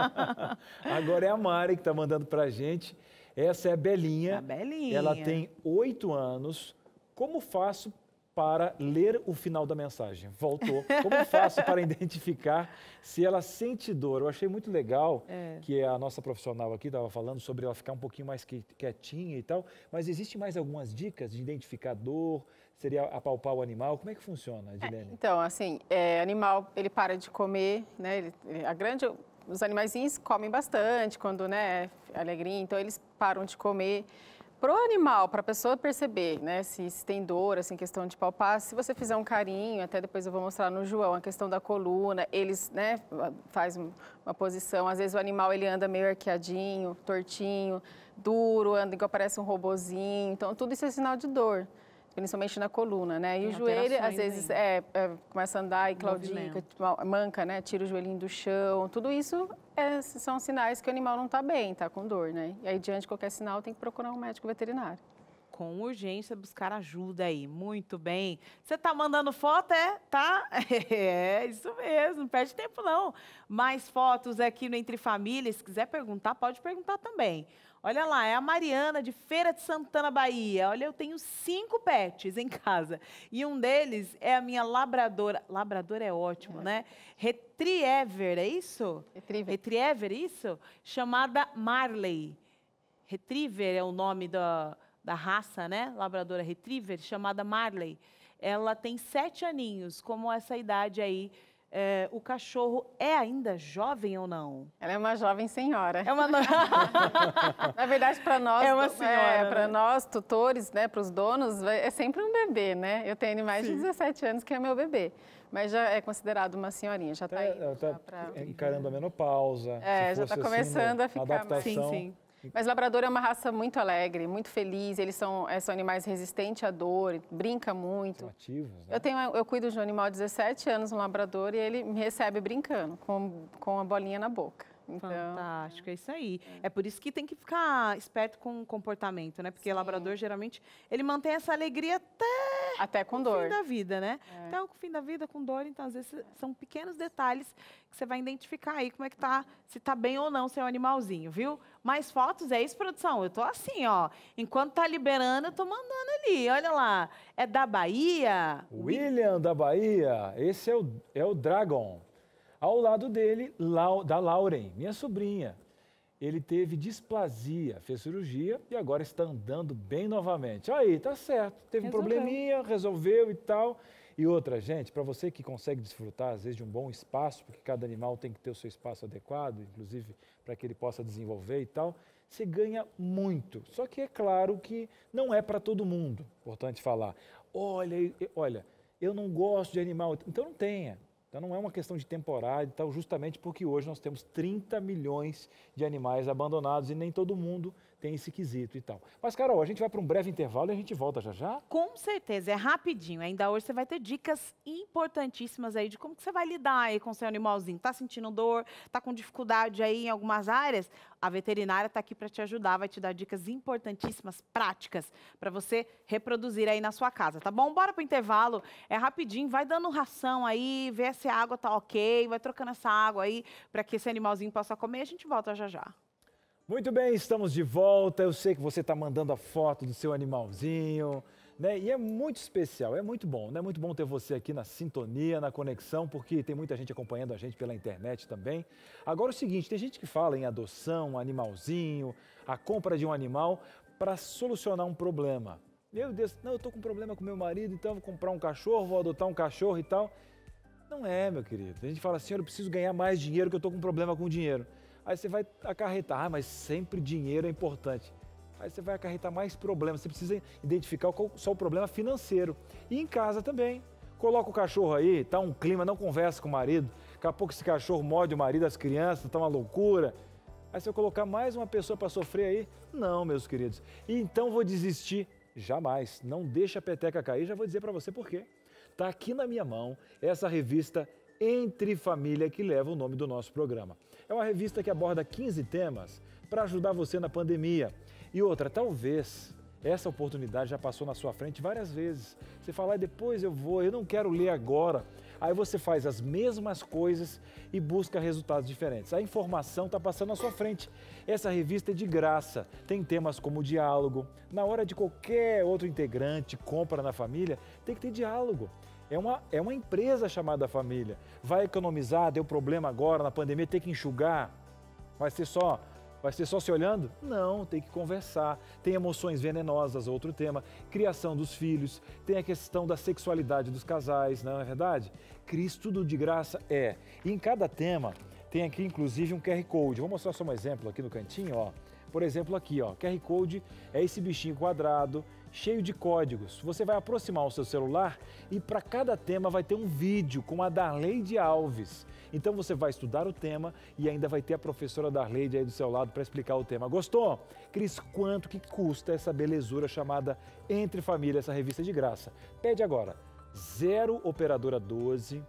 Speaker 1: Agora é a Mari que está mandando para a gente. Essa é a Belinha. A Belinha. Ela tem oito anos. Como faço para ler o final da mensagem. Voltou. Como eu faço para identificar se ela sente dor? Eu achei muito legal é. que a nossa profissional aqui estava falando sobre ela ficar um pouquinho mais quietinha e tal. Mas existe mais algumas dicas de identificar dor? Seria apalpar o animal? Como é que funciona, é, Edilene? É,
Speaker 4: então, assim, é, animal, ele para de comer, né? Ele, a grande... Os animaizinhos comem bastante quando, né, é alegria, então eles param de comer. Pro animal, para a pessoa perceber, né, se, se, tem dor, assim, questão de palpar, se você fizer um carinho, até depois eu vou mostrar no João, a questão da coluna, eles, né, faz uma posição, às vezes o animal ele anda meio arqueadinho, tortinho, duro, anda igual parece um robozinho, então tudo isso é sinal de dor principalmente na coluna, né? E Tem o joelho, às vezes, é, é, começa a andar e claudica, manca, né? Tira o joelhinho do chão, tudo isso é, são sinais que o animal não está bem, está com dor, né? E aí, diante de qualquer sinal, tem que procurar um médico
Speaker 2: veterinário. Com urgência, buscar ajuda aí. Muito bem. Você tá mandando foto, é? Tá? É, isso mesmo. Não perde tempo, não. Mais fotos aqui no Entre Famílias. Se quiser perguntar, pode perguntar também. Olha lá, é a Mariana de Feira de Santana, Bahia. Olha, eu tenho cinco pets em casa. E um deles é a minha labradora. Labrador é ótimo, é. né? Retriever, é isso? Retriever. Retriever, isso? Chamada Marley. Retriever é o nome da, da raça, né? Labradora Retriever, chamada Marley. Ela tem sete aninhos, como essa idade aí é, o cachorro é ainda jovem ou não? Ela é uma jovem senhora. É uma no... Na verdade, para nós, é uma é, senhora,
Speaker 4: né? para nós tutores, né, para os donos, é sempre um bebê, né? Eu tenho mais Sim. de 17 anos que é meu bebê, mas já é considerado uma senhorinha, já está tá, tá pra...
Speaker 1: encarando a menopausa. É, já está assim, começando assim, a ficar mais. Sim, sim. Mas
Speaker 4: labrador é uma raça muito alegre, muito feliz. Eles são, eh, são animais resistentes à dor, brinca muito. São ativos, né? Eu, tenho, eu cuido de um animal há 17 anos, um labrador, e ele me recebe brincando, com, com a bolinha na boca.
Speaker 2: Então, Fantástico, é isso aí. É. é. por isso que tem que ficar esperto com o comportamento, né? Porque Sim. labrador geralmente ele mantém essa alegria até até com dor. fim da vida, né? É. Até então, o fim da vida com dor, então às vezes são pequenos detalhes que você vai identificar aí como é que tá, se tá bem ou não seu animalzinho, viu? Mais fotos é isso, produção. Eu tô assim, ó, enquanto tá liberando, eu tô mandando ali. Olha lá, é da Bahia.
Speaker 1: William da Bahia. Esse é o é o Dragon. Ao lado dele, da Lauren, minha sobrinha. Ele teve displasia, fez cirurgia e agora está andando bem novamente. Aí, tá certo. Teve um probleminha, resolveu e tal. E outra, gente, para você que consegue desfrutar, às vezes, de um bom espaço, porque cada animal tem que ter o seu espaço adequado, inclusive para que ele possa desenvolver e tal, você ganha muito. Só que é claro que não é para todo mundo, importante falar. Olha, olha, eu não gosto de animal, então não tenha. Então não é uma questão de temporada e tal, justamente porque hoje nós temos 30 milhões de animais abandonados e nem todo mundo tem esse quesito e tal. Mas, Carol, a gente vai para um breve intervalo e a gente volta já já?
Speaker 2: Com certeza, é rapidinho. Ainda hoje você vai ter dicas importantíssimas aí de como que você vai lidar aí com seu animalzinho. Tá sentindo dor, tá com dificuldade aí em algumas áreas? A veterinária está aqui para te ajudar, vai te dar dicas importantíssimas, práticas, para você reproduzir aí na sua casa, tá bom? Bora pro intervalo, é rapidinho, vai dando ração aí, vê se a água tá ok, vai trocando essa água aí para que esse animalzinho possa comer. A gente volta já já.
Speaker 1: Muito bem, estamos de volta. Eu sei que você está mandando a foto do seu animalzinho, né? E é muito especial, é muito bom, né? Muito bom ter você aqui na sintonia, na conexão, porque tem muita gente acompanhando a gente pela internet também. Agora é o seguinte, tem gente que fala em adoção, animalzinho, a compra de um animal para solucionar um problema. Meu Deus, não, eu tô com problema com meu marido, então vou comprar um cachorro, vou adotar um cachorro e tal. Não é, meu querido. A gente fala assim, eu preciso ganhar mais dinheiro que eu tô com problema com dinheiro. Aí você vai acarretar, ah, mas sempre dinheiro é importante. Aí você vai acarretar mais problemas. Você precisa identificar qual, só o problema financeiro. E em casa também. Coloca o cachorro aí, tá um clima, não conversa com o marido. Daqui a pouco esse cachorro morde o marido, as crianças, tá uma loucura. Aí se eu colocar mais uma pessoa para sofrer aí, não, meus queridos. E então vou desistir? Jamais. Não deixa a peteca cair, já vou dizer para você por quê. Tá aqui na minha mão essa revista Entre Família que leva o nome do nosso programa. É uma revista que aborda 15 temas para ajudar você na pandemia. E outra, talvez essa oportunidade já passou na sua frente várias vezes. Você fala, ah, depois eu vou, eu não quero ler agora. Aí você faz as mesmas coisas e busca resultados diferentes. A informação está passando na sua frente. Essa revista é de graça, tem temas como diálogo. Na hora de qualquer outro integrante, compra na família, tem que ter diálogo. É uma, é uma empresa chamada família. Vai economizar, deu problema agora na pandemia, tem que enxugar. Vai ser só vai ser só se olhando? Não, tem que conversar. Tem emoções venenosas, outro tema. Criação dos filhos, tem a questão da sexualidade dos casais, não é verdade? Cristo tudo de graça é. E em cada tema tem aqui inclusive um QR Code. Vou mostrar só um exemplo aqui no cantinho, ó. Por exemplo, aqui, ó, QR Code é esse bichinho quadrado cheio de códigos. Você vai aproximar o seu celular e para cada tema vai ter um vídeo com a Darleide Alves. Então você vai estudar o tema e ainda vai ter a professora Darleide aí do seu lado para explicar o tema. Gostou? Cris, quanto que custa essa belezura chamada Entre Família, essa revista de graça? Pede agora 0 operadora 12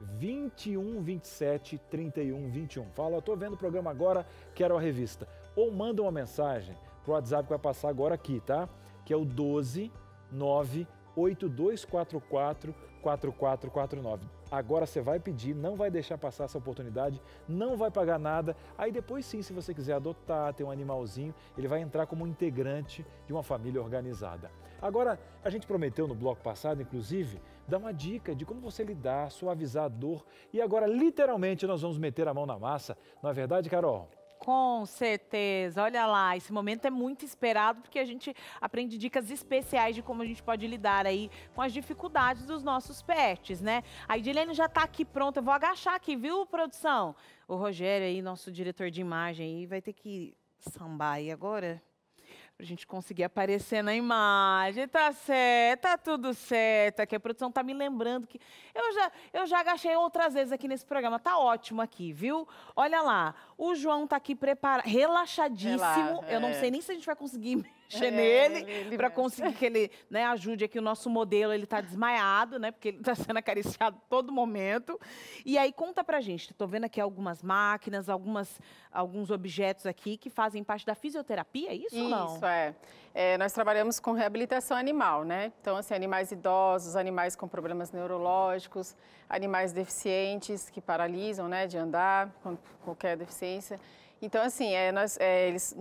Speaker 1: 21 27 31 21. Fala, estou vendo o programa agora, quero a revista. Ou manda uma mensagem pro WhatsApp que vai passar agora aqui, tá? que é o 12 98244 4449. Agora você vai pedir, não vai deixar passar essa oportunidade, não vai pagar nada. Aí depois sim, se você quiser adotar, ter um animalzinho, ele vai entrar como integrante de uma família organizada. Agora, a gente prometeu no bloco passado, inclusive, dar uma dica de como você lidar, suavizar a dor. E agora, literalmente, nós vamos meter a mão na massa. Não é verdade, Carol?
Speaker 2: Com certeza. Olha lá, esse momento é muito esperado porque a gente aprende dicas especiais de como a gente pode lidar aí com as dificuldades dos nossos pets, né? A Edilene já está aqui pronta. Eu vou agachar aqui, viu, produção? O Rogério aí, nosso diretor de imagem, aí, vai ter que sambar aí agora. Pra gente conseguir aparecer na imagem. Tá certo, tá tudo certo. Aqui a produção tá me lembrando que. Eu já, eu já agachei outras vezes aqui nesse programa. Tá ótimo aqui, viu? Olha lá, o João tá aqui preparado, relaxadíssimo. Relaxa, eu não sei é. nem se a gente vai conseguir Chenele, é, para conseguir que ele né, ajude aqui o nosso modelo. Ele está desmaiado, né? Porque ele está sendo acariciado todo momento. E aí, conta pra gente. Estou vendo aqui algumas máquinas, algumas, alguns objetos aqui que fazem parte da fisioterapia, é isso, isso ou não? Isso, é. é.
Speaker 4: Nós trabalhamos com reabilitação animal, né? Então, assim, animais idosos, animais com problemas neurológicos, animais deficientes que paralisam, né? De andar, com qualquer deficiência. Então, assim, é, nós, é, eles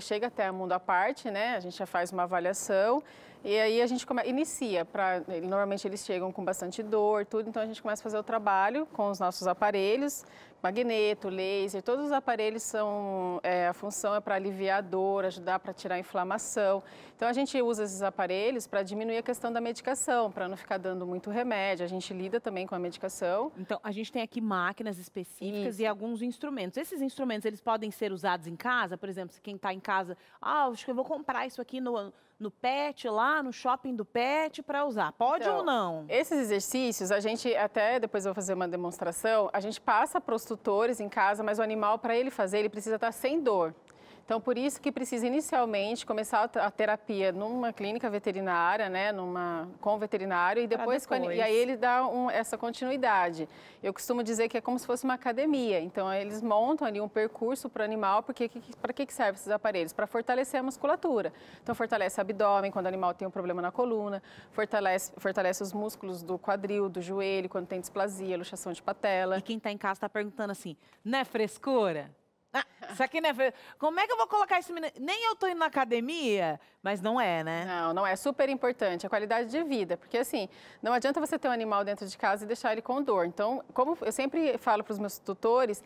Speaker 4: chega até o mundo à parte, né? A gente já faz uma avaliação e aí a gente come, inicia. Pra, normalmente eles chegam com bastante dor, tudo, então a gente começa a fazer o trabalho com os nossos aparelhos, magneto, laser, todos os aparelhos são, é, a função é para aliviar a dor, ajudar para tirar a inflamação. Então a gente usa esses aparelhos para diminuir a questão da medicação, para não ficar dando muito remédio. A gente
Speaker 2: lida também com a medicação. Então a gente tem aqui máquinas específicas Isso. e alguns instrumentos. Esses instrumentos eles podem ser usados em casa, por exemplo, se quem está em casa, ah, acho que eu vou comprar isso aqui no no PET, lá no shopping do PET para usar. Pode então, ou não? Esses exercícios,
Speaker 4: a gente até depois eu vou fazer uma demonstração, a gente passa para os tutores em casa, mas o animal para ele fazer, ele precisa estar tá sem dor. Então, por isso que precisa inicialmente começar a terapia numa clínica veterinária, né, numa, com o veterinário, e depois, depois. e aí ele dá um, essa continuidade. Eu costumo dizer que é como se fosse uma academia. Então, eles montam ali um percurso para o animal, porque para que, que servem esses aparelhos? Para fortalecer a musculatura. Então, fortalece o abdômen quando o animal tem um problema na coluna, fortalece, fortalece os músculos do quadril, do
Speaker 2: joelho, quando tem displasia, luxação de patela. E quem está em casa está perguntando assim, não é frescura? Ah, isso aqui não é. Como é que eu vou colocar esse menino? Nem eu tô indo na academia, mas não é, né? Não,
Speaker 4: não é. Super importante. A qualidade de vida. Porque, assim,
Speaker 2: não adianta você ter um animal dentro
Speaker 4: de casa e deixar ele com dor. Então, como eu sempre falo para os meus tutores,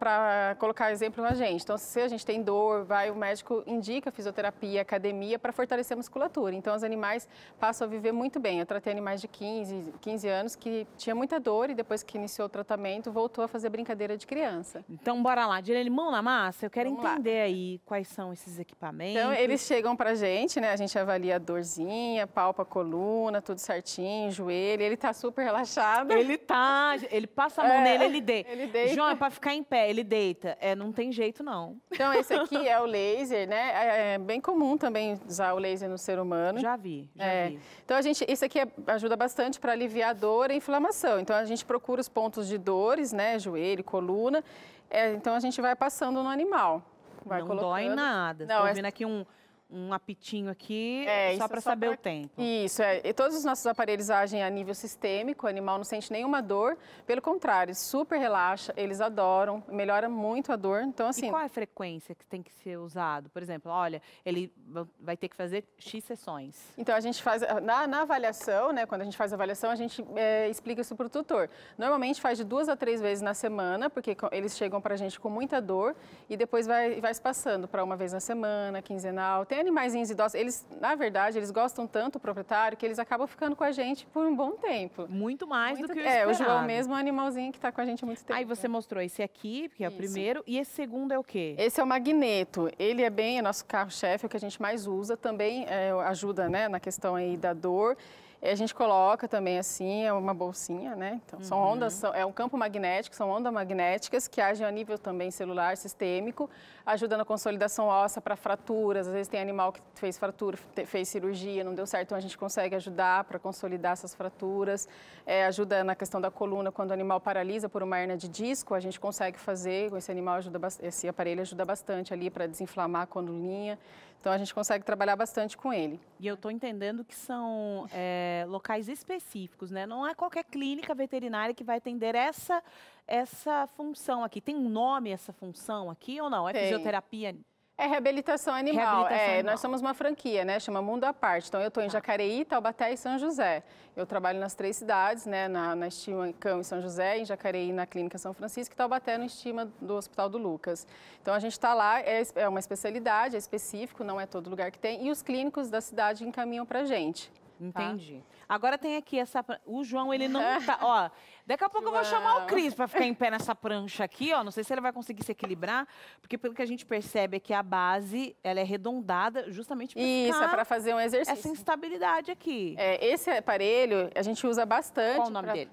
Speaker 4: para colocar exemplo na gente. Então, se a gente tem dor, vai, o médico indica fisioterapia, academia, para fortalecer a musculatura. Então, os animais passam a viver muito bem. Eu tratei animais de 15, 15 anos que tinha muita dor e depois que iniciou o tratamento, voltou a fazer brincadeira de criança.
Speaker 2: Então, bora lá. Direi mão na massa, eu quero Vamos entender lá. aí quais são esses equipamentos. Então, eles chegam para a gente,
Speaker 4: né? A gente avalia a dorzinha, palpa a coluna, tudo certinho, joelho. Ele tá super
Speaker 2: relaxado. Ele tá, ele passa a mão é, nele, ele deita. Ele deita. João, é pra ficar em pé, ele deita. É, não tem jeito, não. Então, esse aqui é o laser, né? É, é bem
Speaker 4: comum também usar o laser no ser humano. Já vi, já é. vi. Então, a gente, isso aqui é, ajuda bastante para aliviar dor e inflamação. Então, a gente procura os pontos de dores, né? Joelho, coluna. É, então, a gente vai passando no animal. Vai não colocando. dói nada. Não, Estou é... vendo aqui
Speaker 2: um um apitinho
Speaker 4: aqui é, só é para saber pra... o tempo. Isso, é. E todos os nossos aparelhos agem a nível sistêmico, o animal não sente nenhuma dor. Pelo contrário, super relaxa, eles adoram, melhora muito a dor. Então, assim. E qual é a frequência que tem que ser usado? Por exemplo, olha, ele vai ter que fazer X sessões. Então, a gente faz. Eh, na, na avaliação, né? Quando a gente faz a avaliação, a gente é, explica isso para o tutor. Normalmente faz de duas a três vezes na semana, porque eles chegam para a gente com muita dor e depois vai, vai se passando para uma vez na semana, quinzenal. Tem animaizinhos idosos, eles, na verdade, eles gostam tanto do proprietário que eles acabam ficando com a gente por um bom tempo. Muito mais muito, do que o esperado. É, o João é mesmo é um animalzinho que está com a gente há muito tempo. Aí você mostrou esse aqui, que é Isso. o primeiro, e esse segundo é o quê? Esse é o magneto. Ele é bem é nosso carro-chefe, é o que a gente mais usa. Também é, ajuda né, na questão aí da dor. E a gente coloca também assim, é uma bolsinha, né? Então, uhum. são ondas, são, é um campo magnético, são ondas magnéticas que agem a nível também celular, sistêmico, ajuda na consolidação óssea para fraturas. Às vezes tem animal que fez fratura, fez cirurgia, não deu certo, então a gente consegue ajudar para consolidar essas fraturas. É, ajuda na questão da coluna, quando o animal paralisa por uma hernia de disco, a gente consegue fazer, esse animal ajuda, esse aparelho ajuda bastante ali para desinflamar a coluninha. Então a gente consegue trabalhar bastante
Speaker 2: com ele. E eu estou entendendo que são é, locais específicos, né? Não é qualquer clínica veterinária que vai atender essa essa função aqui. Tem um nome essa função aqui ou não? É Tem. fisioterapia é reabilitação animal. Reabilitação é, animal. nós somos uma franquia,
Speaker 4: né? Chama Mundo à Parte. Então eu estou em tá. Jacareí, Taubaté e São José. Eu trabalho nas três cidades, né? Na, na Estima Cão em São José, em Jacareí na Clínica São Francisco e Taubaté no Estima do Hospital do Lucas. Então a gente está lá, é, é uma especialidade, é específico, não é todo lugar que tem. E os clínicos
Speaker 2: da cidade encaminham para gente. Tá? Entendi. Tá? Agora tem aqui essa. O João, ele não tá. Ó, daqui a pouco João. eu vou chamar o Cris pra ficar em pé nessa prancha aqui, ó. Não sei se ele vai conseguir se equilibrar, porque pelo que a gente percebe é que a base, ela é arredondada justamente pra Isso, é pra fazer um exercício. Essa instabilidade aqui. É, esse aparelho a gente usa bastante. Qual o nome pra...
Speaker 4: dele?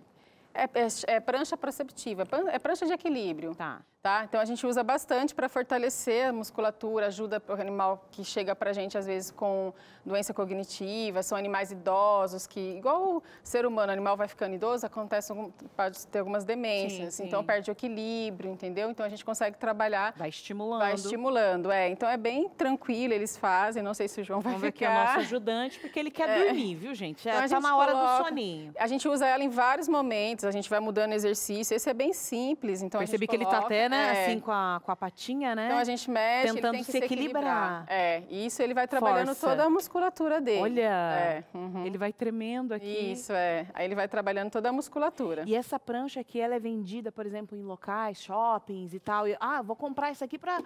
Speaker 4: É, é, é, prancha perceptiva, é, é prancha de equilíbrio. Tá. tá? Então a gente usa bastante para fortalecer a musculatura, ajuda o animal que chega para a gente às vezes com doença cognitiva, são animais idosos que, igual o ser humano, o animal vai ficando idoso, acontece, pode ter algumas demências, sim, então sim. então perde o equilíbrio, entendeu? Então a gente consegue trabalhar. Vai estimulando. Vai estimulando, é. Então é bem tranquilo, eles fazem, não sei se o João vai Vamos ficar. Ver que é o nosso
Speaker 2: ajudante, porque ele quer é. dormir, viu gente? É, então, tá gente na hora coloca... do soninho.
Speaker 4: A gente usa ela em vários momentos antes, a gente vai mudando exercício. Esse é bem simples, então Percebi que coloca, ele tá até, né, é, assim, com a, com a patinha, né? Então a gente mexe, Tentando se, se equilibrar. equilibrar. É, e isso ele vai trabalhando Força. toda a
Speaker 2: musculatura dele. Olha, é, uhum. ele vai tremendo aqui. Isso, é. Aí ele vai trabalhando toda a musculatura. E essa prancha aqui, ela é vendida, por exemplo, em locais, shoppings e tal. E, ah, vou comprar isso aqui para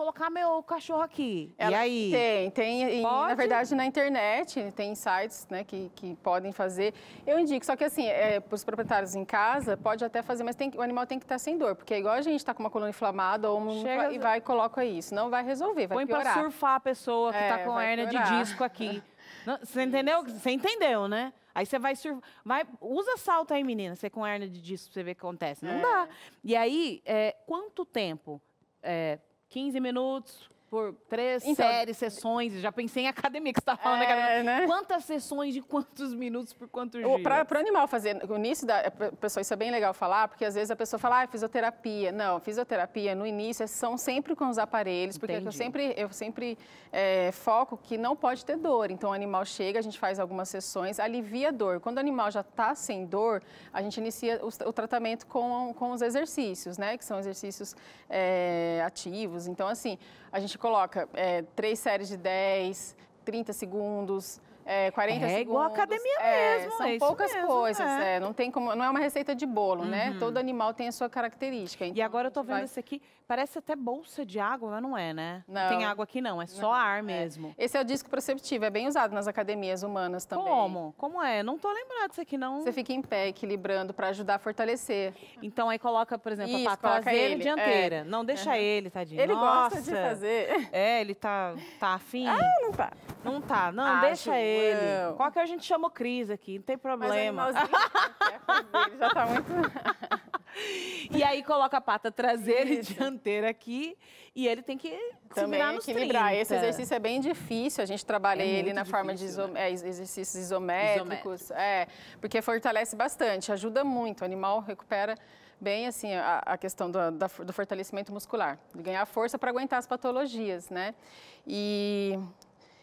Speaker 2: colocar meu cachorro aqui. Ela, e aí? Tem, tem. E, na verdade,
Speaker 4: na internet tem sites né, que, que podem fazer. Eu indico, só que assim, é, para os proprietários em casa, pode até fazer, mas tem, o animal tem que estar sem dor, porque é igual a gente está com uma coluna inflamada ou um, Chega, e vai e coloca isso. Não vai resolver,
Speaker 2: vai Põe piorar. Põe para surfar a pessoa que está é, tá com hérnia hernia de disco aqui. Não, você entendeu? Você entendeu, né? Aí você vai, sur... vai usa salto aí, menina. Você com hernia de disco, você vê o que acontece. Não é. dá. E aí, é, quanto tempo é, 15 minutos, por três então, séries, sessões, já pensei em academia, que você tá falando é, academia. Né? Quantas sessões de quantos minutos por quantos dias? Para
Speaker 4: o animal fazer, no início da é, pessoa, isso é bem legal falar, porque às vezes a pessoa fala, ah, é fisioterapia. Não, fisioterapia no início é, são sempre com os aparelhos, porque eu sempre, eu sempre é, foco que não pode ter dor. Então o animal chega, a gente faz algumas sessões, alivia a dor. Quando o animal já está sem dor, a gente inicia o, o, tratamento com, com os exercícios, né? Que são exercícios é, ativos. Então, assim, a gente coloca é, três séries de 10, 30 segundos, é, 40 é segundos. É igual academia é, mesmo. São é poucas mesmo, coisas, é. é. não tem como, não é uma receita de bolo, né? uhum. né? Todo animal tem a sua característica. Então e agora eu tô então, vendo vai... esse aqui, Parece até bolsa de água, mas não é, né? Não, não tem água
Speaker 2: aqui não, é só não, ar é. mesmo.
Speaker 4: É. Esse é o disco perceptivo, é bem usado nas academias humanas também. Como? Como é? Não tô lembrado disso aqui não. Você fica em pé equilibrando para ajudar a fortalecer. Então aí coloca, por exemplo, Isso, a pata traseira e dianteira. É. Não,
Speaker 2: deixa ele, tadinho. Ele Nossa. gosta de fazer. É, ele tá, tá afim. Ah, não tá. Não tá, não, Acho, deixa ele. Qual que a gente chama o Cris aqui, não tem problema. Mas o já tá muito... E aí coloca a pata traseira Isso. e dianteira aqui e ele tem que também equilibrar. 30. Esse exercício
Speaker 4: é bem difícil, a gente trabalha é ele na difícil, forma de né? é, exercícios isométricos, é, porque fortalece bastante, ajuda muito, o animal recupera bem assim a, a questão do, da, do fortalecimento muscular, de ganhar força para aguentar as patologias, né? E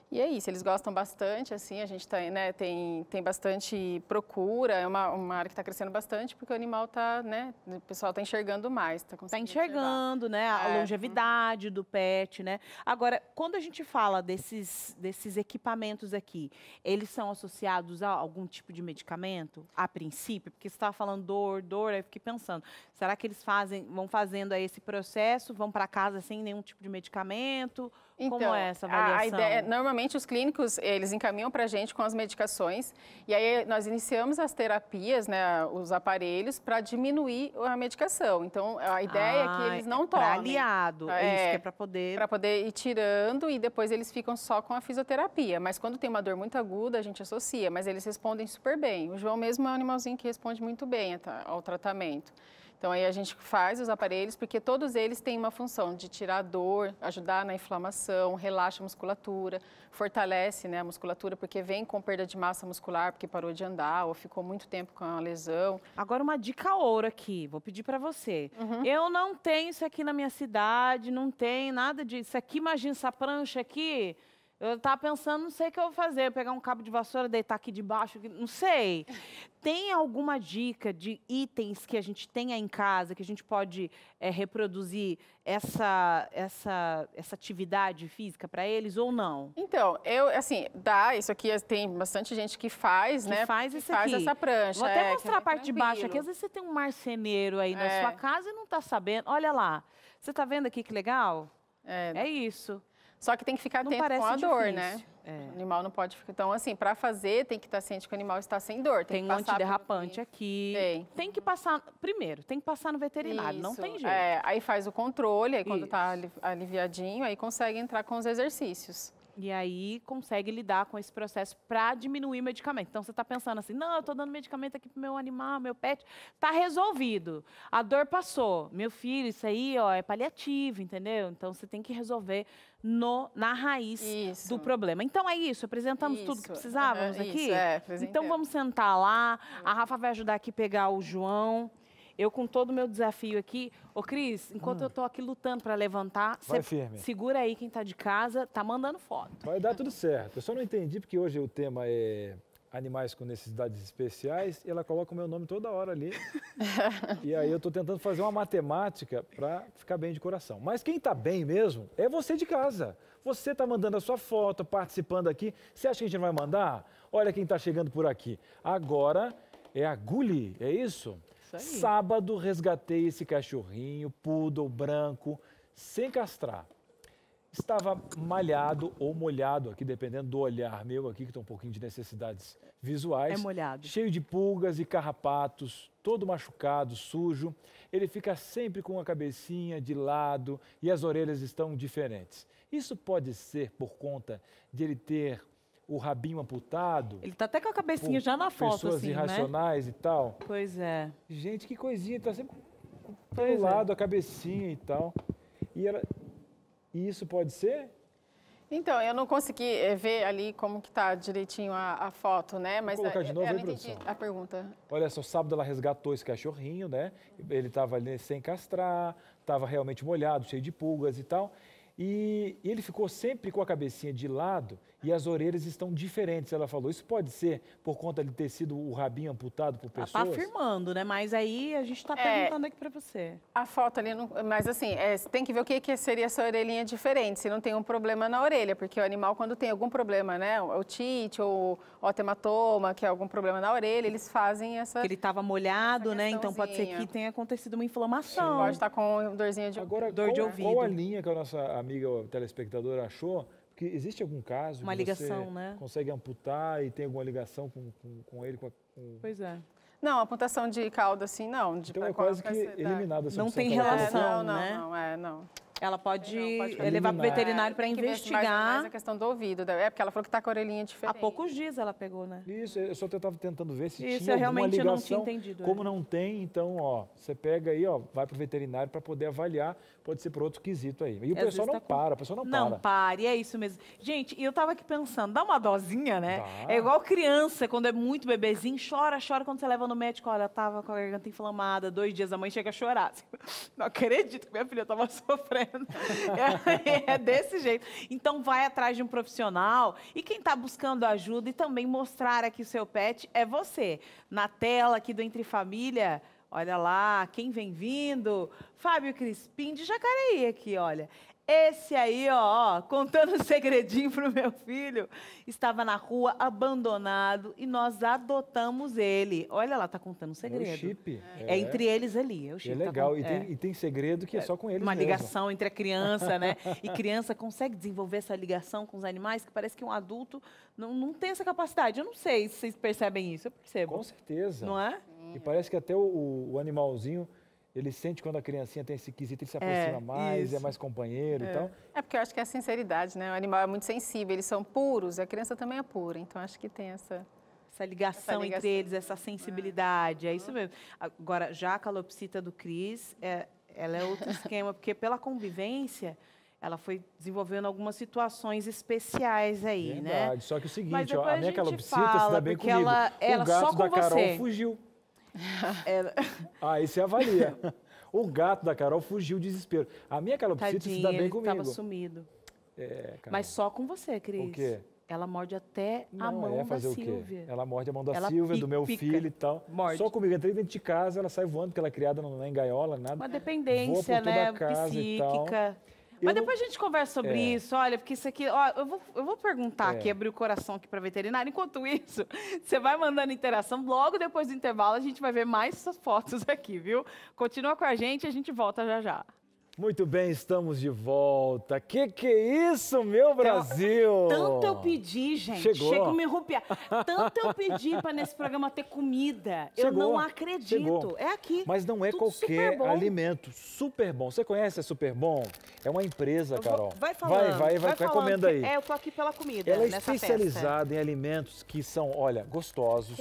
Speaker 4: e é isso, eles gostam bastante, assim, a gente tá, né, tem, tem bastante procura, é uma, uma área que está crescendo
Speaker 2: bastante, porque o animal está, né, o pessoal está enxergando mais, está tá conseguindo Está enxergando, observar. né, a é. longevidade uhum. do pet, né. Agora, quando a gente fala desses, desses equipamentos aqui, eles são associados a algum tipo de medicamento, a princípio? Porque você estava falando dor, dor, aí eu fiquei pensando, será que eles fazem, vão fazendo aí esse processo, vão para casa sem nenhum tipo de medicamento? Então, Como é essa avaliação? A, ideia, é
Speaker 4: normalmente os clínicos, eles encaminham para a gente com as medicações e aí nós iniciamos as terapias, né, os aparelhos, para diminuir a medicação. Então, a ideia ah, é que ah, eles é não é tomem. aliado, é, isso que é para poder... Para poder ir tirando e depois eles ficam só com a fisioterapia. Mas quando tem uma dor muito aguda, a gente associa, mas eles respondem super bem. O João mesmo é um animalzinho que responde muito bem ao tratamento. Então aí a gente faz os aparelhos porque todos eles têm uma função de tirar dor, ajudar na inflamação, relaxa a musculatura, fortalece né, a musculatura porque vem com perda de massa muscular porque parou de andar ou ficou muito tempo com a lesão.
Speaker 2: Agora uma dica ouro aqui, vou pedir para você. Uhum. Eu não tenho isso aqui na minha cidade, não tem nada disso aqui, imagina essa prancha aqui eu tava pensando, não sei o que eu vou fazer, pegar um cabo de vassoura, deitar aqui debaixo, não sei. Tem alguma dica de itens que a gente tenha em casa, que a gente pode é, reproduzir essa, essa, essa atividade física para eles ou não? Então, eu, assim,
Speaker 4: dá, isso aqui tem bastante gente que faz, que né? faz isso faz aqui. essa prancha. Vou até é, é mostrar a parte tranquilo. de baixo aqui. Às vezes
Speaker 2: você tem um marceneiro aí na é. sua casa e não está sabendo. Olha lá, você está vendo aqui que legal? É, é isso. Só que tem que ficar não atento com a dor, né? difícil. né? É. O
Speaker 4: animal não pode ficar. Então, assim, para fazer, tem que estar ciente que o animal está sem dor. Tem, tem um antiderrapante por... aqui. Tem. tem. que passar. Primeiro, tem que passar no veterinário, Isso. não tem jeito. É, aí faz o controle, aí
Speaker 6: quando
Speaker 2: está aliviadinho, aí consegue entrar com os exercícios. E aí consegue lidar com esse processo para diminuir o medicamento. Então você está pensando assim, não, eu estou dando medicamento aqui pro meu animal, meu pet, Está resolvido. A dor passou. Meu filho, isso aí, ó, é paliativo, entendeu? Então você tem que resolver no, na raiz isso. do problema. Então é isso, apresentamos isso. tudo que precisávamos uhum, aqui? Isso, é, então vamos sentar lá, a Rafa vai ajudar aqui a pegar o João. Eu com todo o meu desafio aqui, ô Cris, enquanto hum. eu tô aqui lutando para levantar, segura aí quem tá de casa, tá mandando foto.
Speaker 1: Vai dar tudo certo. Eu só não entendi porque hoje o tema é animais com necessidades especiais, e ela coloca o meu nome toda hora ali. e aí eu estou tentando fazer uma matemática para ficar bem de coração. Mas quem está bem mesmo é você de casa. Você está mandando a sua foto, participando aqui. Você acha que a gente vai mandar? Olha quem está chegando por aqui. Agora é a Guli, é isso? isso Sábado resgatei esse cachorrinho, poodle branco, sem castrar estava malhado ou molhado aqui, dependendo do olhar meu aqui, que tem um pouquinho de necessidades visuais. É molhado. Cheio de pulgas e carrapatos, todo machucado, sujo. Ele fica sempre com a cabecinha de lado e as orelhas estão diferentes. Isso pode ser por conta de ele ter o rabinho amputado. Ele tá até
Speaker 2: com a cabecinha já na foto, pessoas assim, né? irracionais né? e tal. Pois
Speaker 1: é. Gente, que coisinha, está sempre do é. lado, é. a cabecinha e tal. E ela, e isso pode ser?
Speaker 4: Então, eu não consegui eh, ver ali como que está direitinho a, a foto, né? Mas Vou colocar de novo, eu, eu não entendi a pergunta.
Speaker 1: Olha só, sábado ela resgatou esse cachorrinho, né? Ele estava ali sem castrar, estava realmente molhado, cheio de pulgas e tal. E, e ele ficou sempre com a cabecinha de lado e as orelhas estão diferentes. Ela falou, isso pode ser por conta de ter sido o rabinho amputado por tá pessoas? Está
Speaker 2: afirmando,
Speaker 4: né? Mas aí a gente está é. perguntando
Speaker 2: é, aqui para você.
Speaker 4: A foto ali, não, mas assim, é, tem que ver o que, que seria essa orelhinha diferente, se não tem um problema na orelha, porque o animal, quando tem algum problema, né? o tite ou o hematoma, que é algum problema na orelha, eles fazem essa... Ele estava molhado,
Speaker 2: né? Então pode ser que tenha acontecido uma inflamação. Sim, pode estar com dorzinha de, Agora,
Speaker 1: dor qual, de ouvido. Agora, qual a linha que a nossa amiga telespectadora achou porque existe algum caso Uma que ligação, você né? consegue amputar e tem alguma ligação com, com, com ele? Com a, com...
Speaker 4: Pois é. Não, amputação de cauda, assim, não. De, então é quase que eliminada Não tem relação, é, não, não, né? não, é, não. Ela
Speaker 2: pode, não, pode levar para o veterinário é, é para investigar. Mais, mais a
Speaker 4: questão do ouvido, é porque ela falou que está com a orelhinha
Speaker 2: diferente. Há poucos dias ela pegou, né?
Speaker 1: Isso, eu só estava tentando ver se Isso, tinha eu realmente ligação. não tinha entendido. É. Como é. não tem, então, ó, você pega aí, ó, vai para o veterinário para poder avaliar, pode ser por outro quesito aí. E o pessoal não tá para, o pessoal não, não para. Não
Speaker 2: para, e é isso mesmo. Gente, eu estava aqui pensando, dá uma dosinha, né? Dá. É igual criança, quando é muito bebezinho, chora, chora, quando você leva no médico, olha, tava com a garganta inflamada, dois dias, a mãe chega a chorar. não acredito que minha filha estava sofrendo. É, é desse jeito. Então vai atrás de um profissional e quem está buscando ajuda e também mostrar aqui o seu pet é você. Na tela aqui do Entre Família, olha lá, quem vem vindo, Fábio Crispim de Jacareí aqui, olha. Esse aí, ó, contando um segredinho pro meu filho, estava na rua abandonado e nós adotamos ele. Olha lá, tá contando um segredo. É o chip. É, é entre eles ali, é o chip. é legal, tá com... e, tem, é. e, tem,
Speaker 1: segredo que é, é só com eles Uma mesmo. ligação
Speaker 2: entre a criança, né? E criança consegue desenvolver essa ligação com os animais que parece que um adulto não, não tem essa capacidade. Eu não sei se vocês percebem isso, eu percebo. Com certeza. Não é?
Speaker 1: E parece que até o, o animalzinho ele sente quando a criancinha tem esse quesito, ele se é, aproxima é, mais, isso. é mais companheiro é. e tal.
Speaker 4: É porque eu acho que é a sinceridade, né? O animal é muito sensível, eles são puros, a criança também é pura, então acho que tem essa.
Speaker 2: Essa ligação, essa ligação. entre eles, essa sensibilidade, é. é isso mesmo. Agora, já a calopsita do Cris, é, ela é outro esquema, porque pela convivência, ela foi desenvolvendo algumas situações especiais aí, né? Verdade. né? Só que o seguinte, ó, a minha calopsita se dá tá bem comigo. Ela, ela, o gato da Carol você. fugiu.
Speaker 1: Era... Aí ah, você é avalia. O gato da Carol fugiu desespero. A minha calopsita se dá bem comigo. Tava sumido. É, Mas
Speaker 2: só com você, Cris. O quê? Ela morde até não, a mão é fazer da o Silvia. Quê?
Speaker 1: Ela morde a mão da ela Silvia, pica, do meu filho e tal. Morde. Só comigo, entrei dentro de casa, ela sai voando, porque ela é criada não é em gaiola, nada. Uma
Speaker 2: dependência, né? Psíquica. Mas eu depois a gente conversa sobre é. isso, olha, porque isso aqui, ó, eu vou, eu vou perguntar é. aqui, abrir o coração aqui para veterinário. Enquanto isso, você vai mandando interação, logo depois do intervalo a gente vai ver mais fotos aqui, viu? Continua com a gente, e a gente volta já já.
Speaker 1: Muito bem, estamos de volta. Que que é isso, meu Brasil? Tanto eu pedi, gente. Chegou. Chego me
Speaker 2: rupiar. Tanto eu pedi para nesse programa ter comida. Chegou. Eu não acredito. Chegou. É aqui. Mas não é Tudo qualquer super
Speaker 1: alimento. Super bom. Você conhece a Super Bom? É uma empresa, Carol. vai falando. Vai, vai, vai, vai comendo aí. É,
Speaker 2: eu tô aqui pela comida. Ela é especializada
Speaker 1: em alimentos que são, olha, gostosos,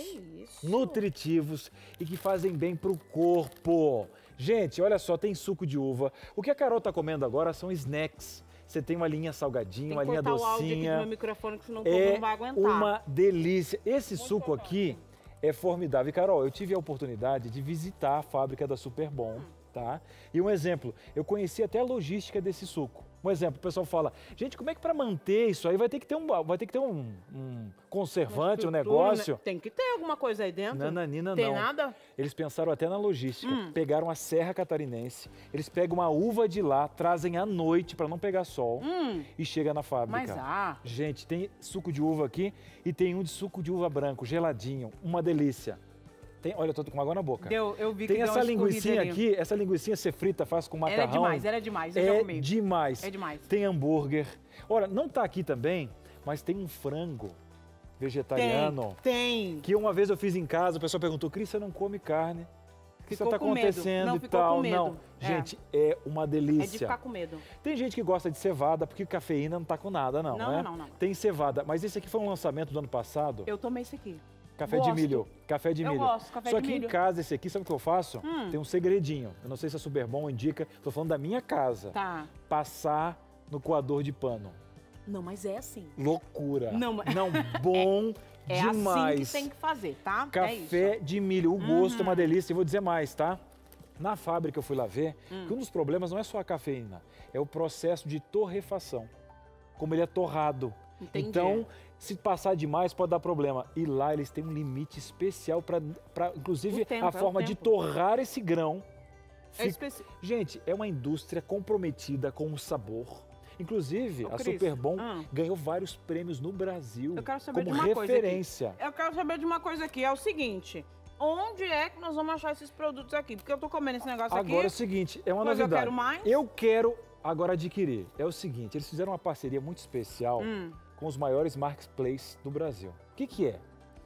Speaker 1: nutritivos e que fazem bem para o corpo. Gente, olha só, tem suco de uva. O que a Carol está comendo agora são snacks. Você tem uma linha salgadinha, uma linha docinha. Tem O áudio aqui do meu
Speaker 2: microfone, que senão é não vai aguentar. Uma
Speaker 1: delícia. Esse Muito suco bom. aqui é formidável. E, Carol, eu tive a oportunidade de visitar a fábrica da Superbom, hum. tá? E um exemplo, eu conheci até a logística desse suco. Um exemplo, o pessoal fala, gente, como é que para manter isso aí vai ter que ter um, vai ter que ter um, um conservante, um né? negócio? Né?
Speaker 2: Tem que ter alguma coisa aí dentro.
Speaker 1: Nananina tem não. Tem nada? Eles pensaram até na logística. Hum. Pegaram a serra catarinense, eles pegam uma uva de lá, trazem à noite para não pegar sol hum. e chega na fábrica. Mas ah. Gente, tem suco de uva aqui e tem um de suco de uva branco, geladinho, uma delícia. Tem, olha, eu tô com água na boca. Deu, eu vi Tem que essa linguiçinha aqui, essa linguiçinha ser frita, faz com macarrão. é demais,
Speaker 2: demais, eu é já comi.
Speaker 1: demais. É demais. Tem hambúrguer. Olha, não tá aqui também, mas tem um frango vegetariano. Tem, tem. Que uma vez eu fiz em casa, o pessoal perguntou, Cris, você não come carne? O que está acontecendo não, e tal? Não, é. gente, é. é. uma delícia. É de ficar com medo. Tem gente que gosta de cevada, porque cafeína não tá com nada, não, não né? Não, não, não. Tem cevada, mas esse aqui foi um lançamento do ano passado. Eu
Speaker 2: tomei esse aqui. Café gosto. de milho.
Speaker 1: Café de eu milho. Gosto, café Só de que milho. em casa, esse aqui, sabe o que eu faço? Hum. Tem um segredinho. Eu não sei se é super bom, indica. Tô falando da minha casa. Tá. Passar no coador de pano.
Speaker 2: Não, mas é assim.
Speaker 1: Loucura. Não, mas... não é, bom é, demais. É assim que tem
Speaker 2: que fazer, tá? É café
Speaker 1: é de milho. O gosto uhum. é uma uhum. delícia. E vou dizer mais, tá? Na fábrica eu fui lá ver hum. que um dos problemas não é só a cafeína, é o processo de torrefação. Como ele é torrado. Entendi. Então, se passar demais pode dar problema. E lá eles têm um limite especial para, inclusive, tempo, a é forma é de torrar esse grão. É fica... É especi... Gente, é uma indústria comprometida com o sabor. Inclusive, a Superbom ah. ganhou vários prêmios no Brasil Eu quero saber como de uma referência. Coisa
Speaker 2: Eu quero saber de uma coisa aqui, é o seguinte, onde é que nós vamos achar esses produtos aqui? Porque eu tô comendo esse negócio Agora aqui. Agora é o seguinte,
Speaker 1: é uma mas novidade. eu quero mais. Eu quero agora adquirir. É o seguinte, eles fizeram uma parceria muito especial hum com os maiores marketplaces do Brasil. O que, que é?